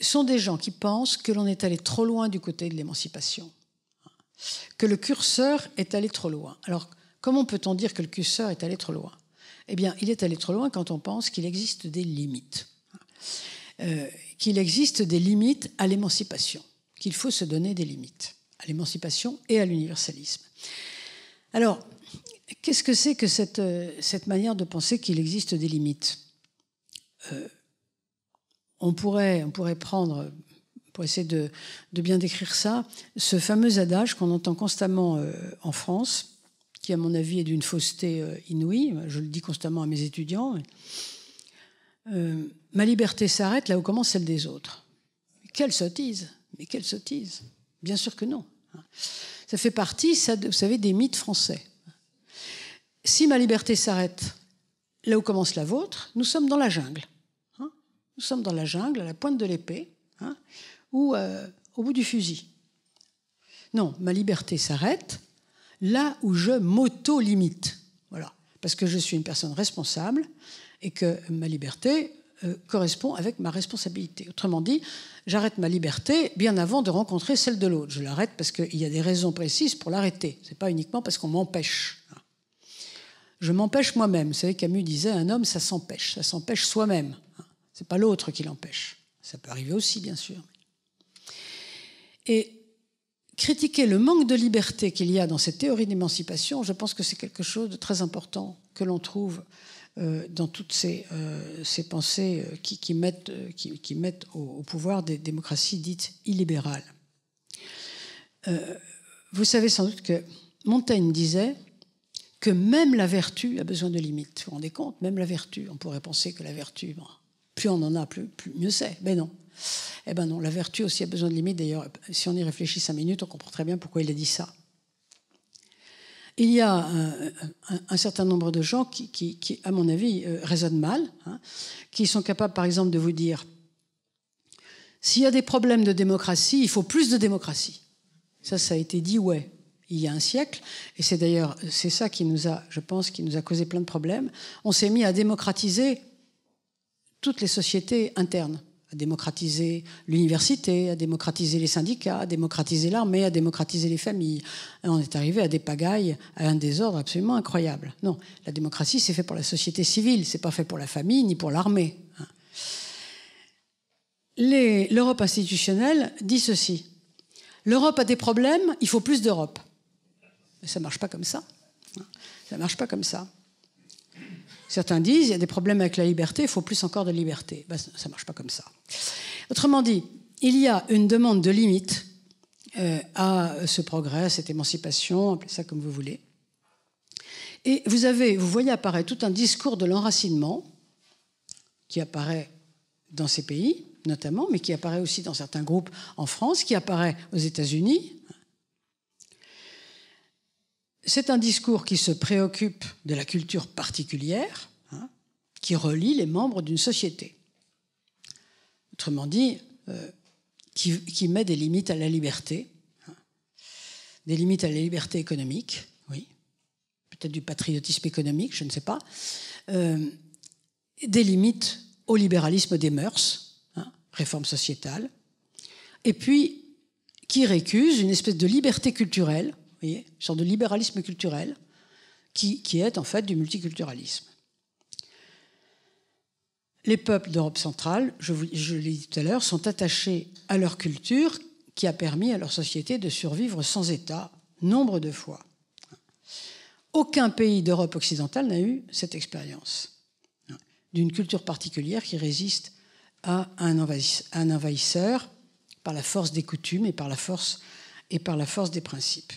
A: sont des gens qui pensent que l'on est allé trop loin du côté de l'émancipation que le curseur est allé trop loin. Alors, comment peut-on dire que le curseur est allé trop loin Eh bien, il est allé trop loin quand on pense qu'il existe des limites. Euh, qu'il existe des limites à l'émancipation, qu'il faut se donner des limites à l'émancipation et à l'universalisme. Alors, qu'est-ce que c'est que cette, euh, cette, manière de penser qu'il existe des limites euh, on, pourrait, on pourrait prendre pour essayer de, bien décrire ça, ce fameux adage qu'on entend constamment euh, en France, qui à mon avis est d'une fausseté euh, inouïe, je le dis constamment à mes étudiants, euh, ma liberté s'arrête là où commence celle des autres. quelle sottise, mais quelle sottise. Bien sûr que non. Ça fait partie, vous savez, des mythes français. Si ma liberté s'arrête là où commence la vôtre, nous sommes dans la jungle. Hein. nous sommes dans la jungle, à la pointe de l'épée. Hein ou euh, au bout du fusil. Non, ma liberté s'arrête là où je m'auto-limite. Voilà. Parce que je suis une personne responsable et que ma liberté euh, correspond avec ma responsabilité. Autrement dit, j'arrête ma liberté bien avant de rencontrer celle de l'autre. Je l'arrête parce qu'il y a des raisons précises pour l'arrêter. Ce n'est pas uniquement parce qu'on m'empêche. Je m'empêche moi-même. Vous savez, Camus disait un homme, ça s'empêche. Ça s'empêche soi-même. Ce n'est pas l'autre qui l'empêche. Ça peut arriver aussi, bien sûr. Et critiquer le manque de liberté qu'il y a dans cette théorie d'émancipation, je pense que c'est quelque chose de très important que l'on trouve euh, dans toutes ces, euh, pensées euh, qui, mettent, qui, mettent au, pouvoir des démocraties dites illibérales. vous savez sans doute que Montaigne disait que même la vertu a besoin de limites. Vous vous rendez compte Même la vertu. On pourrait penser que la vertu, plus on en a, plus, plus mieux c'est. Mais non. Eh bien non, la vertu aussi a besoin de limites. D'ailleurs, si on y réfléchit cinq minutes, on comprend très bien pourquoi il a dit ça. Il y a euh, un, certain nombre de gens qui, à mon avis, euh, raisonnent mal, hein, qui sont capables, par exemple, de vous dire s'il y a des problèmes de démocratie, il faut plus de démocratie. Ça, ça a été dit, ouais, il y a un siècle. Et c'est d'ailleurs, c'est ça qui nous a, je pense, qui nous a causé plein de problèmes. On s'est mis à démocratiser toutes les sociétés internes à démocratiser l'université, à démocratiser les syndicats, à démocratiser l'armée, à démocratiser les familles. on est arrivé à des pagailles, à un désordre absolument incroyable. Non, la démocratie, c'est fait pour la société civile, c'est pas fait pour la famille ni pour l'armée. L'Europe institutionnelle dit ceci l'Europe a des problèmes, il faut plus d'Europe. Mais ça marche pas comme ça. Ça marche pas comme ça. Certains disent, il y a des problèmes avec la liberté, il faut plus encore de liberté. Ben, ça ne marche pas comme ça. Autrement dit, il y a une demande de limite euh, à ce progrès, à cette émancipation, appelez ça comme vous voulez. Et vous avez, vous voyez apparaître tout un discours de l'enracinement qui apparaît dans ces pays, notamment, mais qui apparaît aussi dans certains groupes en France, qui apparaît aux États-Unis, c'est un discours qui se préoccupe de la culture particulière, hein, qui relie les membres d'une société. Autrement dit, euh, qui, met des limites à la liberté, hein. des limites à la liberté économique, oui, peut-être du patriotisme économique, je ne sais pas, euh, des limites au libéralisme des mœurs, hein, réforme sociétale, et puis qui récuse une espèce de liberté culturelle une sorte de libéralisme culturel qui, est en fait du multiculturalisme. Les peuples d'Europe centrale, je, l'ai dit tout à l'heure, sont attachés à leur culture qui a permis à leur société de survivre sans État nombre de fois. Aucun pays d'Europe occidentale n'a eu cette expérience d'une culture particulière qui résiste à un, envahisseur par la force des coutumes et par la force, et par la force des principes.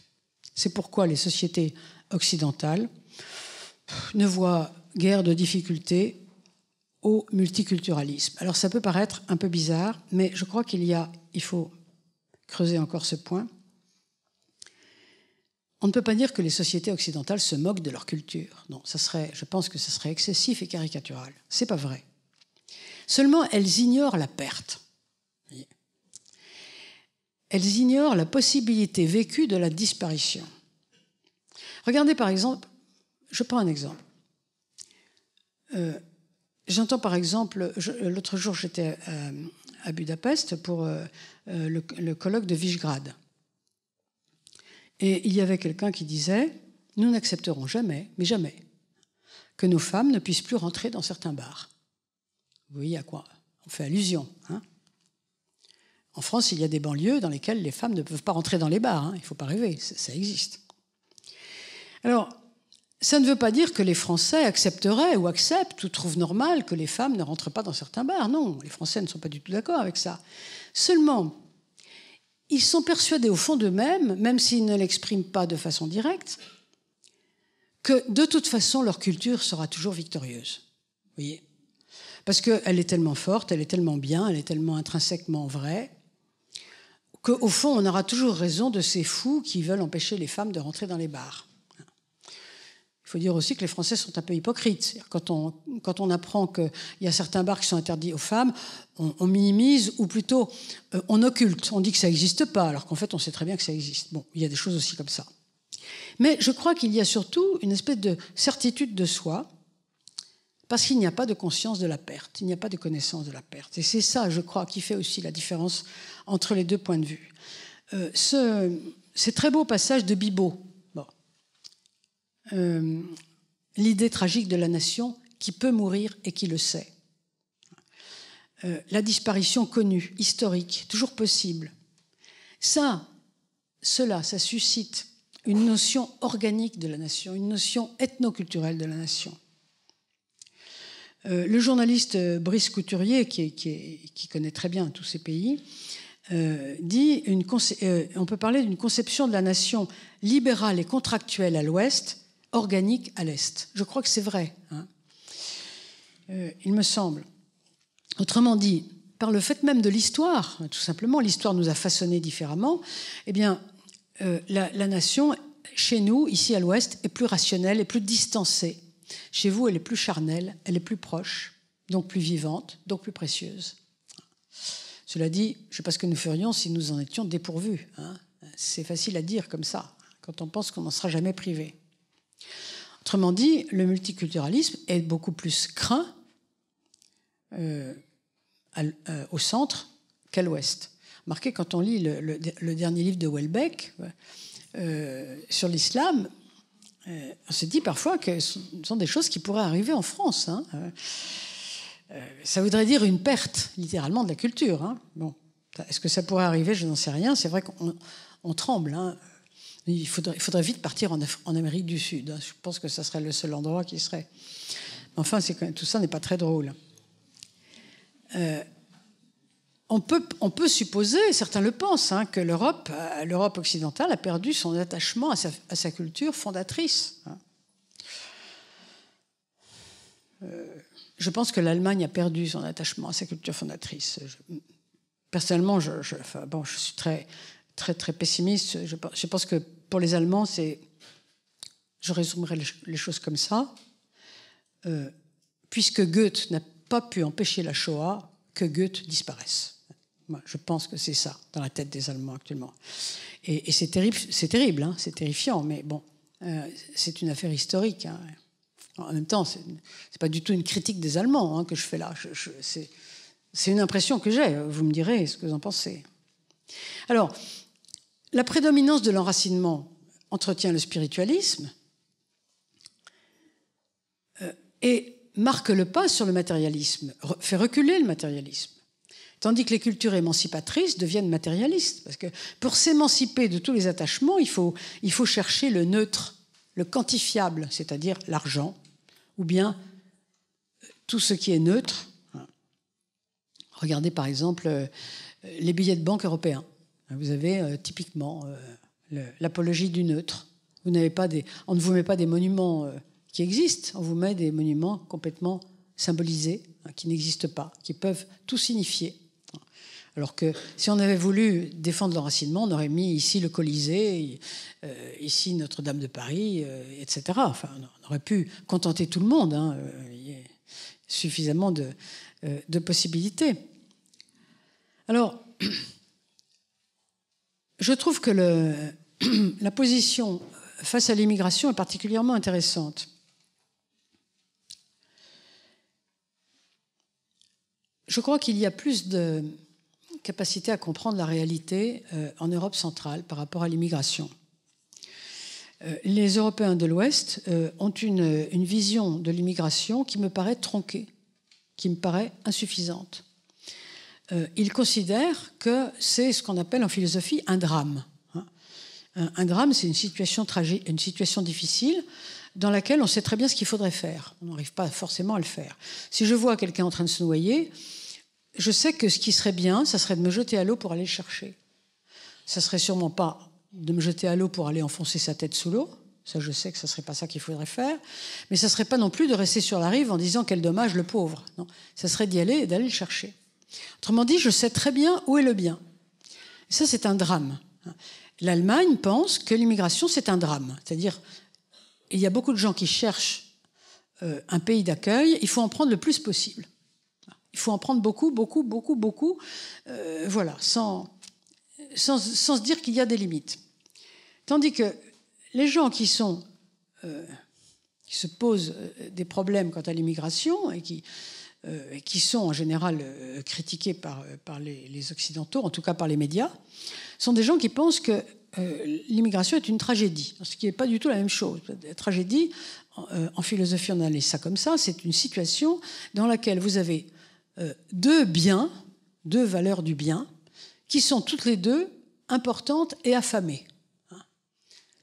A: C'est pourquoi les sociétés occidentales ne voient guère de difficultés au multiculturalisme. Alors ça peut paraître un peu bizarre, mais je crois qu'il y a, il faut creuser encore ce point. On ne peut pas dire que les sociétés occidentales se moquent de leur culture. Non, ça serait, je pense que ce serait excessif et caricatural. n'est pas vrai. Seulement, elles ignorent la perte elles ignorent la possibilité vécue de la disparition. Regardez par exemple, je prends un exemple. Euh, j'entends par exemple, l'autre jour j'étais euh, à, Budapest pour euh, le, colloque de Visegrad. Et il y avait quelqu'un qui disait, nous n'accepterons jamais, mais jamais, que nos femmes ne puissent plus rentrer dans certains bars. Vous voyez à quoi on fait allusion. Hein en France, il y a des banlieues dans lesquelles les femmes ne peuvent pas rentrer dans les bars. Hein. Il ne faut pas rêver, ça, existe. Alors, ça ne veut pas dire que les Français accepteraient ou acceptent ou trouvent normal que les femmes ne rentrent pas dans certains bars. Non, les Français ne sont pas du tout d'accord avec ça. Seulement, ils sont persuadés au fond d'eux-mêmes, même s'ils ne l'expriment pas de façon directe, que de toute façon leur culture sera toujours victorieuse. Vous voyez Parce qu'elle est tellement forte, elle est tellement bien, elle est tellement intrinsèquement vraie, qu'au fond, on aura toujours raison de ces fous qui veulent empêcher les femmes de rentrer dans les bars. Il faut dire aussi que les Français sont un peu hypocrites. Quand on, apprend qu'il y a certains bars qui sont interdits aux femmes, on, minimise ou plutôt euh, on occulte. On dit que ça n'existe pas, alors qu'en fait, on sait très bien que ça existe. Bon, il y a des choses aussi comme ça. Mais je crois qu'il y a surtout une espèce de certitude de soi parce qu'il n'y a pas de conscience de la perte, il n'y a pas de connaissance de la perte. Et c'est ça, je crois, qui fait aussi la différence entre les deux points de vue. Euh, très beau passage de Bibot, euh, l'idée tragique de la nation qui peut mourir et qui le sait. Euh, la disparition connue, historique, toujours possible. Ça, cela, ça suscite une notion organique de la nation, une notion ethnoculturelle de la nation. Euh, le journaliste euh, Brice Couturier, qui, connaît très bien tous ces pays, euh, dit une on peut parler d'une conception de la nation libérale et contractuelle à l'ouest, organique à l'est. Je crois que c'est vrai, hein. il me semble. Autrement dit, par le fait même de l'histoire, tout simplement, l'histoire nous a façonnés différemment, eh bien, la nation, chez nous, ici à l'ouest, est plus rationnelle et plus distancée chez vous, elle est plus charnelle, elle est plus proche, donc plus vivante, donc plus précieuse. Cela dit, je ne sais pas ce que nous ferions si nous en étions dépourvus. Hein. C'est facile à dire comme ça, quand on pense qu'on n'en sera jamais privé. Autrement dit, le multiculturalisme est beaucoup plus craint euh, euh, au centre qu'à l'ouest. Marqué quand on lit le, dernier livre de Welbeck euh, sur l'islam, euh, on se dit parfois que ce sont des choses qui pourraient arriver en France. Hein. Euh, euh, ça voudrait dire une perte, littéralement, de la culture. Hein. Bon. Est-ce que ça pourrait arriver Je n'en sais rien. C'est vrai qu'on tremble. Hein. Il, faudrait, il, faudrait, vite partir en, en Amérique du Sud. Je pense que ça serait le seul endroit qui serait. Enfin, tout ça n'est pas très drôle. Euh, on peut, supposer, certains le pensent, hein, que l'Europe, euh, l'Europe occidentale a perdu son attachement à sa, culture fondatrice. Hein. Euh, je pense que l'Allemagne a perdu son attachement à sa culture fondatrice. personnellement, je, suis très, très, pessimiste. Je, pense que pour les Allemands, c'est, je résumerai les choses comme ça. Euh, puisque Goethe n'a pas pu empêcher la Shoah, que Goethe disparaisse je pense que c'est ça dans la tête des Allemands actuellement. Et, c'est terrible, hein, c'est terrifiant, mais bon, euh, c'est une affaire historique. Hein. En même temps, c'est pas du tout une critique des Allemands hein, que je fais là. c'est une impression que j'ai. Vous me direz ce que vous en pensez. Alors, la prédominance de l'enracinement entretient le spiritualisme euh, et marque le pas sur le matérialisme, fait reculer le matérialisme. Tandis que les cultures émancipatrices deviennent matérialistes. Parce que pour s'émanciper de tous les attachements, il faut, chercher le neutre, le quantifiable, c'est-à-dire l'argent, ou bien euh, tout ce qui est neutre. Regardez par exemple euh, les billets de banque européens. Vous avez euh, typiquement l'apologie du neutre. Vous n'avez pas des, on ne vous met pas des monuments qui existent, on vous met des monuments complètement symbolisés, hein, qui n'existent pas, qui peuvent tout signifier. Alors que si on avait voulu défendre l'enracinement, on aurait mis ici le Colisée, euh, ici Notre-Dame de Paris, euh, etc. Enfin, on aurait pu contenter tout le monde. Hein. Il y a suffisamment euh, de, possibilités. Alors, je trouve que la position face à l'immigration est particulièrement intéressante. Je crois qu'il y a plus de, capacité à comprendre la réalité euh, en Europe centrale par rapport à l'immigration. Euh, les Européens de l'Ouest euh, ont une, vision de l'immigration qui me paraît tronquée, qui me paraît insuffisante. ils considèrent que c'est ce qu'on appelle en philosophie un drame. Hein. Un, drame, c'est une situation tragique, une situation difficile dans laquelle on sait très bien ce qu'il faudrait faire. On n'arrive pas forcément à le faire. Si je vois quelqu'un en train de se noyer, je sais que ce qui serait bien, ça serait de me jeter à l'eau pour aller le chercher. Ça serait sûrement pas de me jeter à l'eau pour aller enfoncer sa tête sous l'eau. Ça, je sais que ce serait pas ça qu'il faudrait faire. Mais ça serait pas non plus de rester sur la rive en disant quel dommage le pauvre. Non. Ça serait d'y aller et d'aller le chercher. Autrement dit, je sais très bien où est le bien. ça, c'est un drame. L'Allemagne pense que l'immigration, c'est un drame. C'est-à-dire, il y a beaucoup de gens qui cherchent euh, un pays d'accueil, il faut en prendre le plus possible. Il faut en prendre beaucoup, beaucoup, beaucoup, beaucoup, euh, voilà, sans, sans, sans, se dire qu'il y a des limites. Tandis que les gens qui sont euh, qui se posent euh, des problèmes quant à l'immigration et qui, qui sont en général critiqués par, par les, Occidentaux, en tout cas par les médias, sont des gens qui pensent que l'immigration est une tragédie, ce qui n'est pas du tout la même chose. La tragédie, en, philosophie, on analyse ça comme ça, c'est une situation dans laquelle vous avez euh, deux biens, deux valeurs du bien, qui sont toutes les deux importantes et affamées. Hein.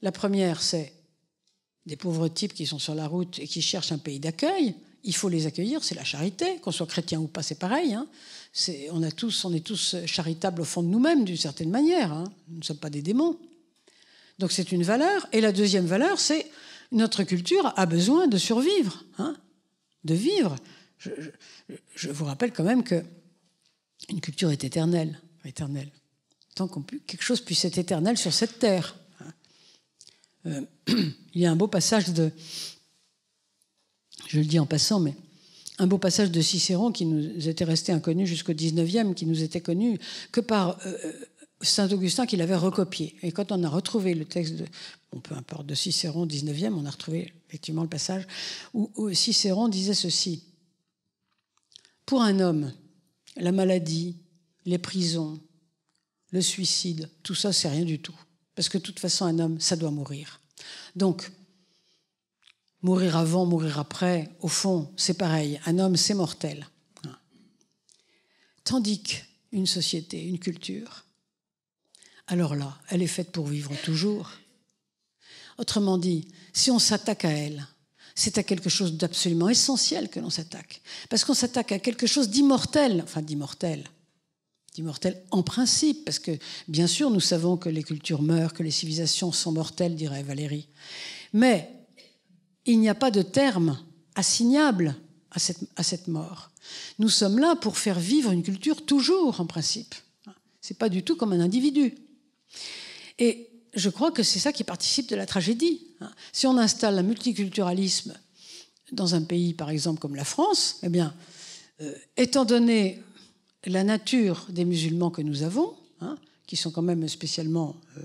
A: La première, c'est des pauvres types qui sont sur la route et qui cherchent un pays d'accueil. Il faut les accueillir, c'est la charité. Qu'on soit chrétien ou pas, c'est pareil. Hein. on, a tous, on est tous charitables au fond de nous-mêmes, d'une certaine manière. Hein. Nous ne sommes pas des démons. Donc c'est une valeur. Et la deuxième valeur, c'est notre culture a besoin de survivre, de vivre je, vous rappelle quand même que une culture est éternelle, éternelle. Tant qu'on quelque chose puisse être éternel sur cette terre. Euh, il y a un beau passage de, je le dis en passant, mais un beau passage de Cicéron qui nous était resté inconnu jusqu'au 19e, qui nous était connu que par euh, euh, Saint Augustin qui l'avait recopié. Et quand on a retrouvé le texte de, peu importe, de Cicéron, 19e, on a retrouvé effectivement le passage où Cicéron disait ceci. Pour un homme, la maladie, les prisons, le suicide, tout ça, c'est rien du tout. Parce que de toute façon, un homme, ça doit mourir. Donc, mourir avant, mourir après, au fond, c'est pareil. Un homme, c'est mortel. Tandis qu'une société, une culture, alors là, elle est faite pour vivre toujours. Autrement dit, si on s'attaque à elle, c'est à quelque chose d'absolument essentiel que l'on s'attaque. Parce qu'on s'attaque à quelque chose d'immortel, enfin d'immortel, d'immortel en principe, parce que bien sûr nous savons que les cultures meurent, que les civilisations sont mortelles, dirait Valérie. Mais il n'y a pas de terme assignable à cette, à cette mort. Nous sommes là pour faire vivre une culture toujours en principe. C'est pas du tout comme un individu. Et je crois que c'est ça qui participe de la tragédie. Hein. Si on installe un multiculturalisme dans un pays, par exemple, comme la France, eh bien, euh, étant donné la nature des musulmans que nous avons, hein, qui sont quand même spécialement euh,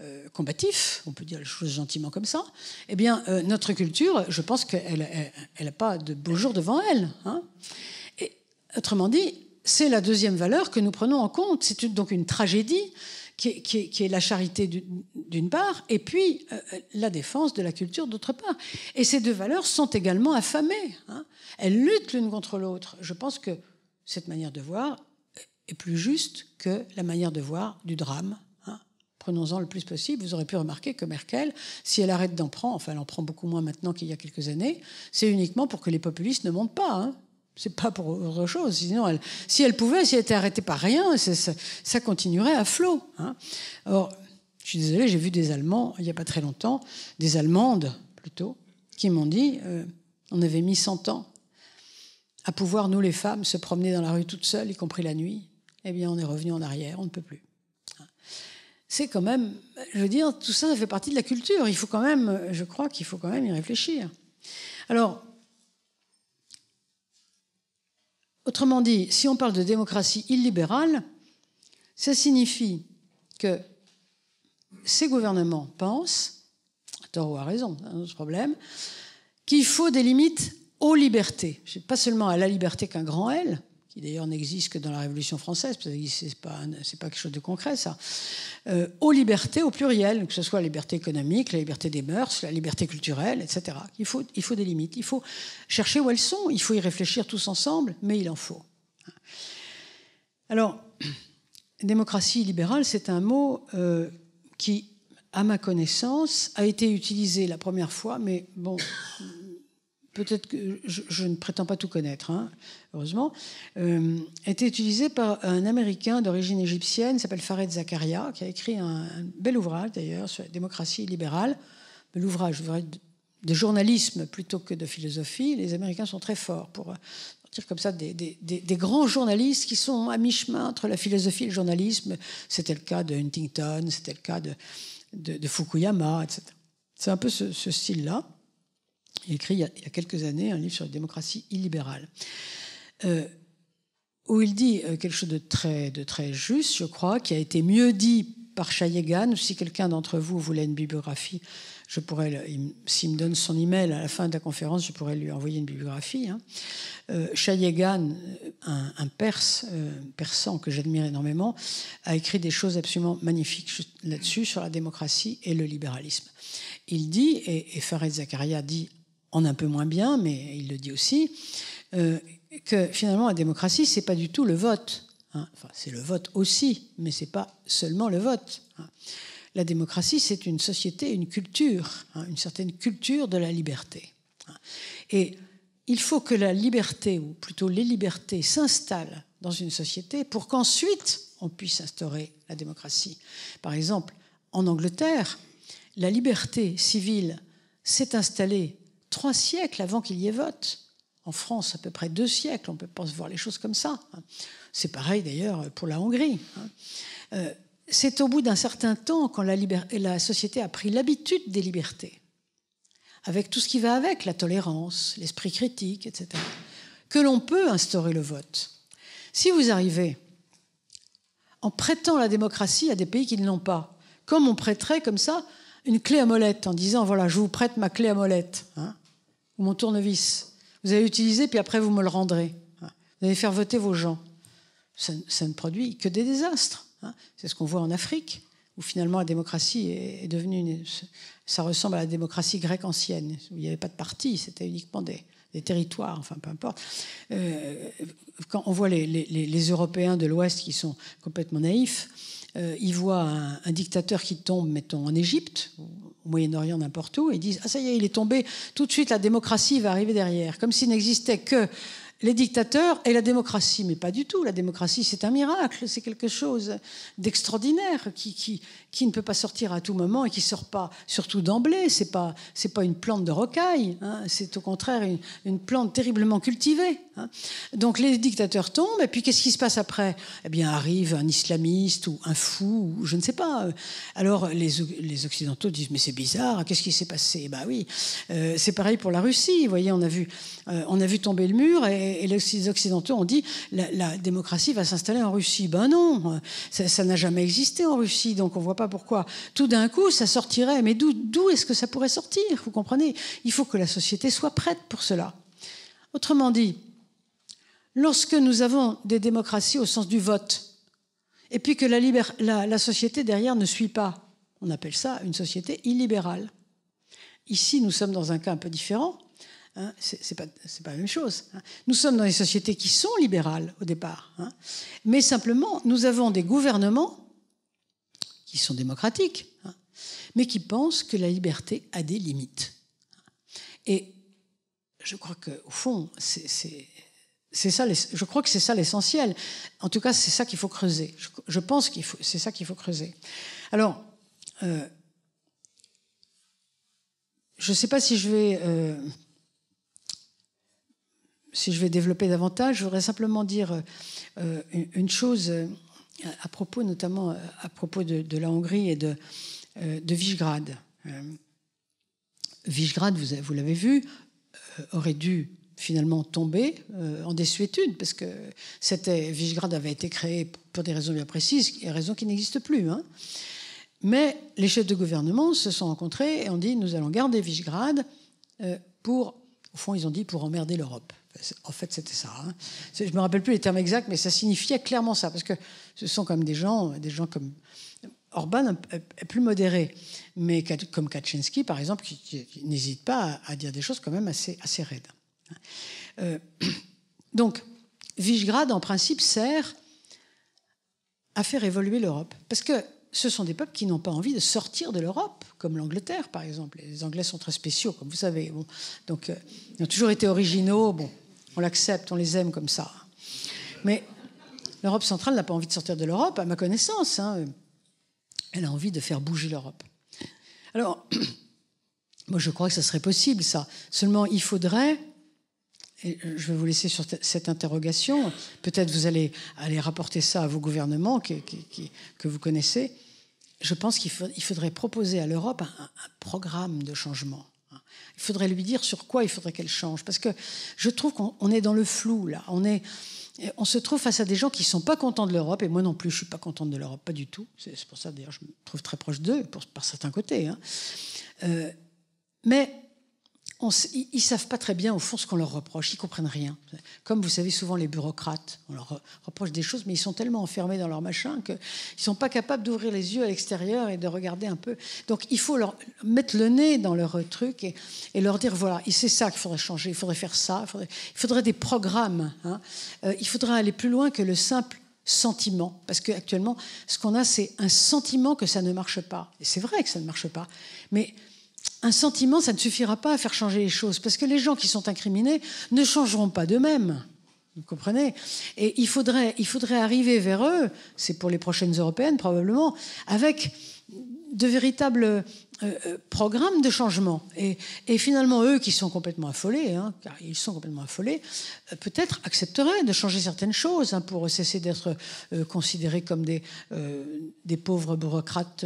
A: euh, combatifs, on peut dire les choses gentiment comme ça, eh bien, notre culture, je pense qu'elle n'a elle, pas de beaux jours devant elle. Hein. Et, autrement dit, c'est la deuxième valeur que nous prenons en compte. C'est donc une tragédie qui, est la charité d'une part, et puis euh, euh, la défense de la culture d'autre part. Et ces deux valeurs sont également affamées. Hein. Elles luttent l'une contre l'autre. Je pense que cette manière de voir est plus juste que la manière de voir du drame hein. prenons-en le plus possible. Vous aurez pu remarquer que Merkel, si elle arrête d'en prendre, enfin elle en prend beaucoup moins maintenant qu'il y a quelques années, c'est uniquement pour que les populistes ne montent pas. Hein. C'est pas pour autre chose. Sinon, si elle pouvait, si elle était arrêtée par rien, ça, ça, continuerait à flot. Hein. Or, je suis désolée, j'ai vu des Allemands, il n'y a pas très longtemps, des Allemandes plutôt, qui m'ont dit euh, on avait mis 100 ans à pouvoir, nous les femmes, se promener dans la rue toute seule y compris la nuit. Eh bien, on est revenu en arrière, on ne peut plus. Hein. C'est quand même, je veux dire, tout ça, ça fait partie de la culture. Il faut quand même, je crois qu'il faut quand même y réfléchir. Alors, Autrement dit, si on parle de démocratie illibérale, ça signifie que ces gouvernements pensent, à tort à raison, un hein, problème, qu'il faut des limites aux libertés. Pas seulement à la liberté qu'un grand L, qui d'ailleurs n'existe que dans la Révolution française, parce que c'est pas, c'est pas quelque chose de concret, ça, euh, aux libertés au pluriel, que ce soit la liberté économique, la liberté des mœurs, la liberté culturelle, etc. Il faut, il faut des limites, il faut chercher où elles sont, il faut y réfléchir tous ensemble, mais il en faut. Alors, démocratie libérale, c'est un mot euh, qui, à ma connaissance, a été utilisé la première fois, mais bon, peut-être que je, ne prétends pas tout connaître, hein, heureusement, a euh, été utilisé par un Américain d'origine égyptienne, s'appelle Fared Zakaria, qui a écrit un, bel ouvrage d'ailleurs sur la démocratie libérale. L'ouvrage de journalisme plutôt que de philosophie. Les Américains sont très forts pour euh, sortir comme ça des, grands journalistes qui sont à mi-chemin entre la philosophie et le journalisme. C'était le cas de Huntington, c'était le cas de, de, Fukuyama, etc. C'est un peu ce style-là. Il écrit il y, a, quelques années un livre sur la démocratie illibérale, euh, où il dit euh, quelque chose de très, de très juste, je crois, qui a été mieux dit par Chayegan. Si quelqu'un d'entre vous voulait une bibliographie, je pourrais, s'il me donne son email à la fin de la conférence, je pourrais lui envoyer une bibliographie. Chayegan, hein. euh, un, perse, persan que j'admire énormément, a écrit des choses absolument magnifiques là-dessus, sur la démocratie et le libéralisme. Il dit, et, et Farid Zakaria dit en un peu moins bien, mais il le dit aussi, euh, que finalement la démocratie, c'est pas du tout le vote. Hein. Enfin, c'est le vote aussi, mais c'est pas seulement le vote. Hein. La démocratie, c'est une société, une culture, hein, une certaine culture de la liberté. Et il faut que la liberté, ou plutôt les libertés, s'installent dans une société pour qu'ensuite on puisse instaurer la démocratie. Par exemple, en Angleterre, la liberté civile s'est installée trois siècles avant qu'il y ait vote. En France, à peu près deux siècles, on peut pas voir les choses comme ça. Hein. C'est pareil d'ailleurs pour la Hongrie. Hein. Euh, c'est au bout d'un certain temps, quand la, la société a pris l'habitude des libertés, avec tout ce qui va avec, la tolérance, l'esprit critique, etc., que l'on peut instaurer le vote. Si vous arrivez en prêtant la démocratie à des pays qui ne l'ont pas, comme on prêterait comme ça une clé à molette en disant voilà, je vous prête ma clé à molette. Hein, ou mon tournevis. Vous allez l'utiliser, puis après vous me le rendrez. Hein. Vous allez faire voter vos gens. Ça, ne produit que des désastres. Hein. C'est ce qu'on voit en Afrique, où finalement la démocratie est devenue... Ça ressemble à la démocratie grecque ancienne, où il n'y avait pas de parti, c'était uniquement des, territoires, enfin peu importe. Euh, quand on voit les, les Européens de l'Ouest qui sont complètement naïfs, euh, ils voient un, dictateur qui tombe, mettons, en Égypte, au Moyen-Orient, n'importe où, et ils disent Ah, ça y est, il est tombé, tout de suite la démocratie va arriver derrière, comme s'il n'existait que les dictateurs et la démocratie. Mais pas du tout. La démocratie, c'est un miracle, c'est quelque chose d'extraordinaire qui, qui, qui, ne peut pas sortir à tout moment et qui ne sort pas, surtout d'emblée. Ce n'est pas, pas une plante de rocaille, hein. c'est au contraire une, une, plante terriblement cultivée. Hein. Donc les dictateurs tombent, et puis qu'est-ce qui se passe après Eh bien, arrive un islamiste ou un fou, ou je ne sais pas. Euh, alors les, les Occidentaux disent Mais c'est bizarre, qu'est-ce qui s'est passé Bah oui, euh, c'est pareil pour la Russie. Vous voyez, on a vu, euh, on a vu tomber le mur et et, les Occidentaux ont dit la, la démocratie va s'installer en Russie. Ben non, ça n'a jamais existé en Russie, donc on ne voit pas pourquoi. Tout d'un coup, ça sortirait. Mais d'où est-ce que ça pourrait sortir Vous comprenez Il faut que la société soit prête pour cela. Autrement dit, lorsque nous avons des démocraties au sens du vote, et puis que la société derrière ne suit pas, on appelle ça une société illibérale. Ici, nous sommes dans un cas un peu différent, Hein, c'est Ce n'est pas, la même chose. Hein. Nous sommes dans des sociétés qui sont libérales au départ. Hein. Mais simplement, nous avons des gouvernements qui sont démocratiques, mais qui pensent que la liberté a des limites. Et je crois qu'au fond, c'est ça, je crois que c'est ça l'essentiel. En tout cas, c'est ça qu'il faut creuser. Je, pense pense que c'est ça qu'il faut creuser. Alors, euh, je ne sais pas si je vais euh, si je vais développer davantage, je voudrais simplement dire euh, une chose euh, à propos, notamment euh, à propos de, la Hongrie et de, de Visegrad. Visegrad, vous, l'avez vu, aurait dû finalement tomber en désuétude, parce que Visegrad avait été créé pour des raisons bien précises, et raisons qui n'existent plus. Hein. Mais les chefs de gouvernement se sont rencontrés et ont dit nous allons garder Visegrad pour, au fond, ils ont dit pour emmerder l'Europe. En fait, c'était ça. Hein. Je me rappelle plus les termes exacts, mais ça signifiait clairement ça, parce que ce sont comme des gens, des gens comme Orban euh, plus modéré, mais comme Kaczynski, par exemple, qui, n'hésite pas à, dire des choses quand même assez, assez raides. Hein. Euh, donc, Visegrad, en principe, sert à faire évoluer l'Europe, parce que ce sont des peuples qui n'ont pas envie de sortir de l'Europe, comme l'Angleterre, par exemple. Les Anglais sont très spéciaux, comme vous savez. donc, euh, ils ont toujours été originaux. Bon, on l'accepte, on les aime comme ça. Mais l'Europe centrale n'a pas envie de sortir de l'Europe, à ma connaissance. Hein. Elle a envie de faire bouger l'Europe. Alors, moi je crois que ça serait possible, ça. Seulement, il faudrait, et je vais vous laisser sur cette interrogation, peut-être vous allez aller rapporter ça à vos gouvernements que, vous connaissez, je pense qu'il faudrait proposer à l'Europe un programme de changement il faudrait lui dire sur quoi il faudrait qu'elle change. Parce que je trouve qu'on est dans le flou, là. On, est, on se trouve face à des gens qui ne sont pas contents de l'Europe, et moi non plus, je ne suis pas contente de l'Europe, pas du tout. C'est pour ça, d'ailleurs, je me trouve très proche d'eux, par certains côtés. Hein. Euh, mais ils ne savent pas très bien au fond ce qu'on leur reproche, ils comprennent rien. Comme vous savez souvent les bureaucrates, on leur reproche des choses, mais ils sont tellement enfermés dans leur machin qu'ils ne sont pas capables d'ouvrir les yeux à l'extérieur et de regarder un peu. Donc il faut leur mettre le nez dans leur truc et, leur dire voilà, c'est ça qu'il faudrait changer, il faudrait faire ça, il faudrait, des programmes, hein. euh, il faudrait aller plus loin que le simple sentiment. Parce qu'actuellement, ce qu'on a, c'est un sentiment que ça ne marche pas. Et c'est vrai que ça ne marche pas. Mais un sentiment, ça ne suffira pas à faire changer les choses, parce que les gens qui sont incriminés ne changeront pas d'eux-mêmes. Vous comprenez Et il faudrait, il faudrait arriver vers eux, c'est pour les prochaines européennes probablement, avec de véritables euh, euh, programmes de changement. Et, finalement, eux qui sont complètement affolés, hein, car ils sont complètement affolés, euh, peut-être accepteraient de changer certaines choses hein, pour cesser d'être considérés comme des, des pauvres bureaucrates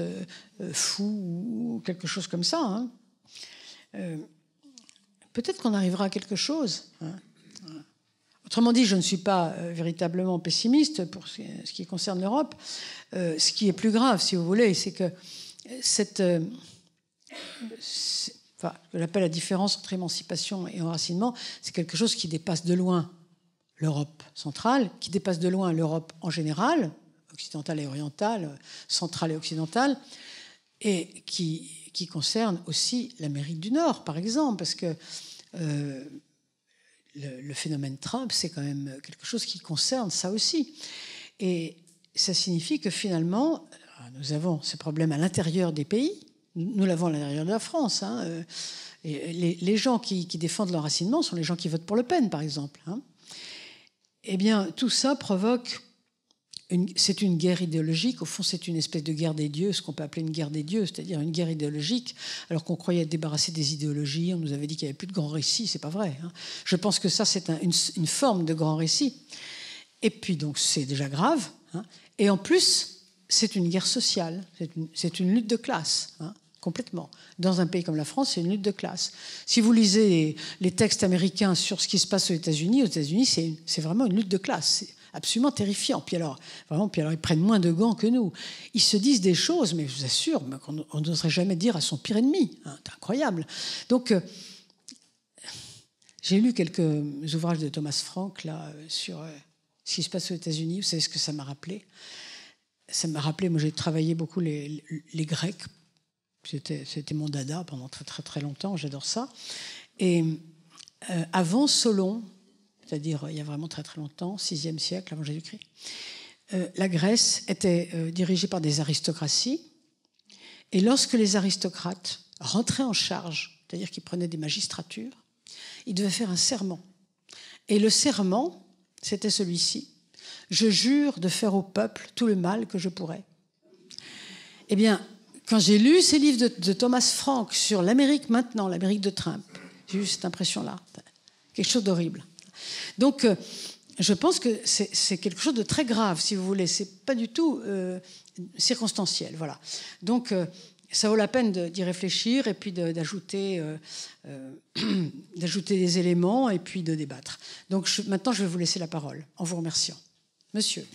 A: fous ou quelque chose comme ça. Hein. peut-être qu'on arrivera à quelque chose. Autrement dit, je ne suis pas véritablement pessimiste pour ce qui concerne l'Europe. ce qui est plus grave, si vous voulez, c'est que cette, euh, enfin, je la différence entre émancipation et enracinement, c'est quelque chose qui dépasse de loin l'Europe centrale, qui dépasse de loin l'Europe en général, occidentale et orientale, centrale et occidentale, et qui, qui concerne aussi l'Amérique du Nord, par exemple, parce que euh, le, le, phénomène Trump, c'est quand même quelque chose qui concerne ça aussi. Et ça signifie que finalement, nous avons ce problème à l'intérieur des pays. Nous l'avons à l'intérieur de la France. Hein, euh, les, gens qui, qui défendent l'enracinement sont les gens qui votent pour Le Pen, par exemple. Hein. Eh bien, tout ça provoque. C'est une guerre idéologique. Au fond, c'est une espèce de guerre des dieux, ce qu'on peut appeler une guerre des dieux, c'est-à-dire une guerre idéologique. Alors qu'on croyait être débarrassé des idéologies, on nous avait dit qu'il n'y avait plus de grands récits. C'est pas vrai. Hein. Je pense que ça, c'est une, une, forme de grand récit. Et puis, donc, c'est déjà grave. Et en plus, c'est une guerre sociale, c'est une, lutte de classe, hein, complètement. Dans un pays comme la France, c'est une lutte de classe. Si vous lisez les, textes américains sur ce qui se passe aux États-Unis, aux États-Unis, c'est vraiment une lutte de classe. C'est absolument terrifiant. Puis alors, puis alors, ils prennent moins de gants que nous. Ils se disent des choses, mais je vous assure, qu'on n'oserait jamais dire à son pire ennemi. Hein, c'est incroyable. Donc, euh, j'ai lu quelques ouvrages de Thomas Frank là, sur euh, ce qui se passe aux États-Unis. Vous savez ce que ça m'a rappelé ça m'a rappelé, moi j'ai travaillé beaucoup les, Grecs, c'était mon dada pendant très très très longtemps, j'adore ça. Et euh, avant Solon, c'est-à-dire euh, il y a vraiment très très longtemps, 6e siècle avant Jésus-Christ, euh, la Grèce était dirigée par des aristocraties. Et lorsque les aristocrates rentraient en charge, c'est-à-dire qu'ils prenaient des magistratures, ils devaient faire un serment. Et le serment, c'était celui-ci. Je jure de faire au peuple tout le mal que je pourrai. Eh bien, quand j'ai lu ces livres de, Thomas Frank sur l'Amérique maintenant, l'Amérique de Trump, j'ai eu cette impression-là. Quelque chose d'horrible. Donc, euh, je pense que c'est quelque chose de très grave, si vous voulez. C'est pas du tout euh, circonstanciel. Voilà. Donc, euh, ça vaut la peine d'y réfléchir et puis d'ajouter des éléments et puis de débattre. Donc, maintenant, je vais vous laisser la parole en vous remerciant monsieur.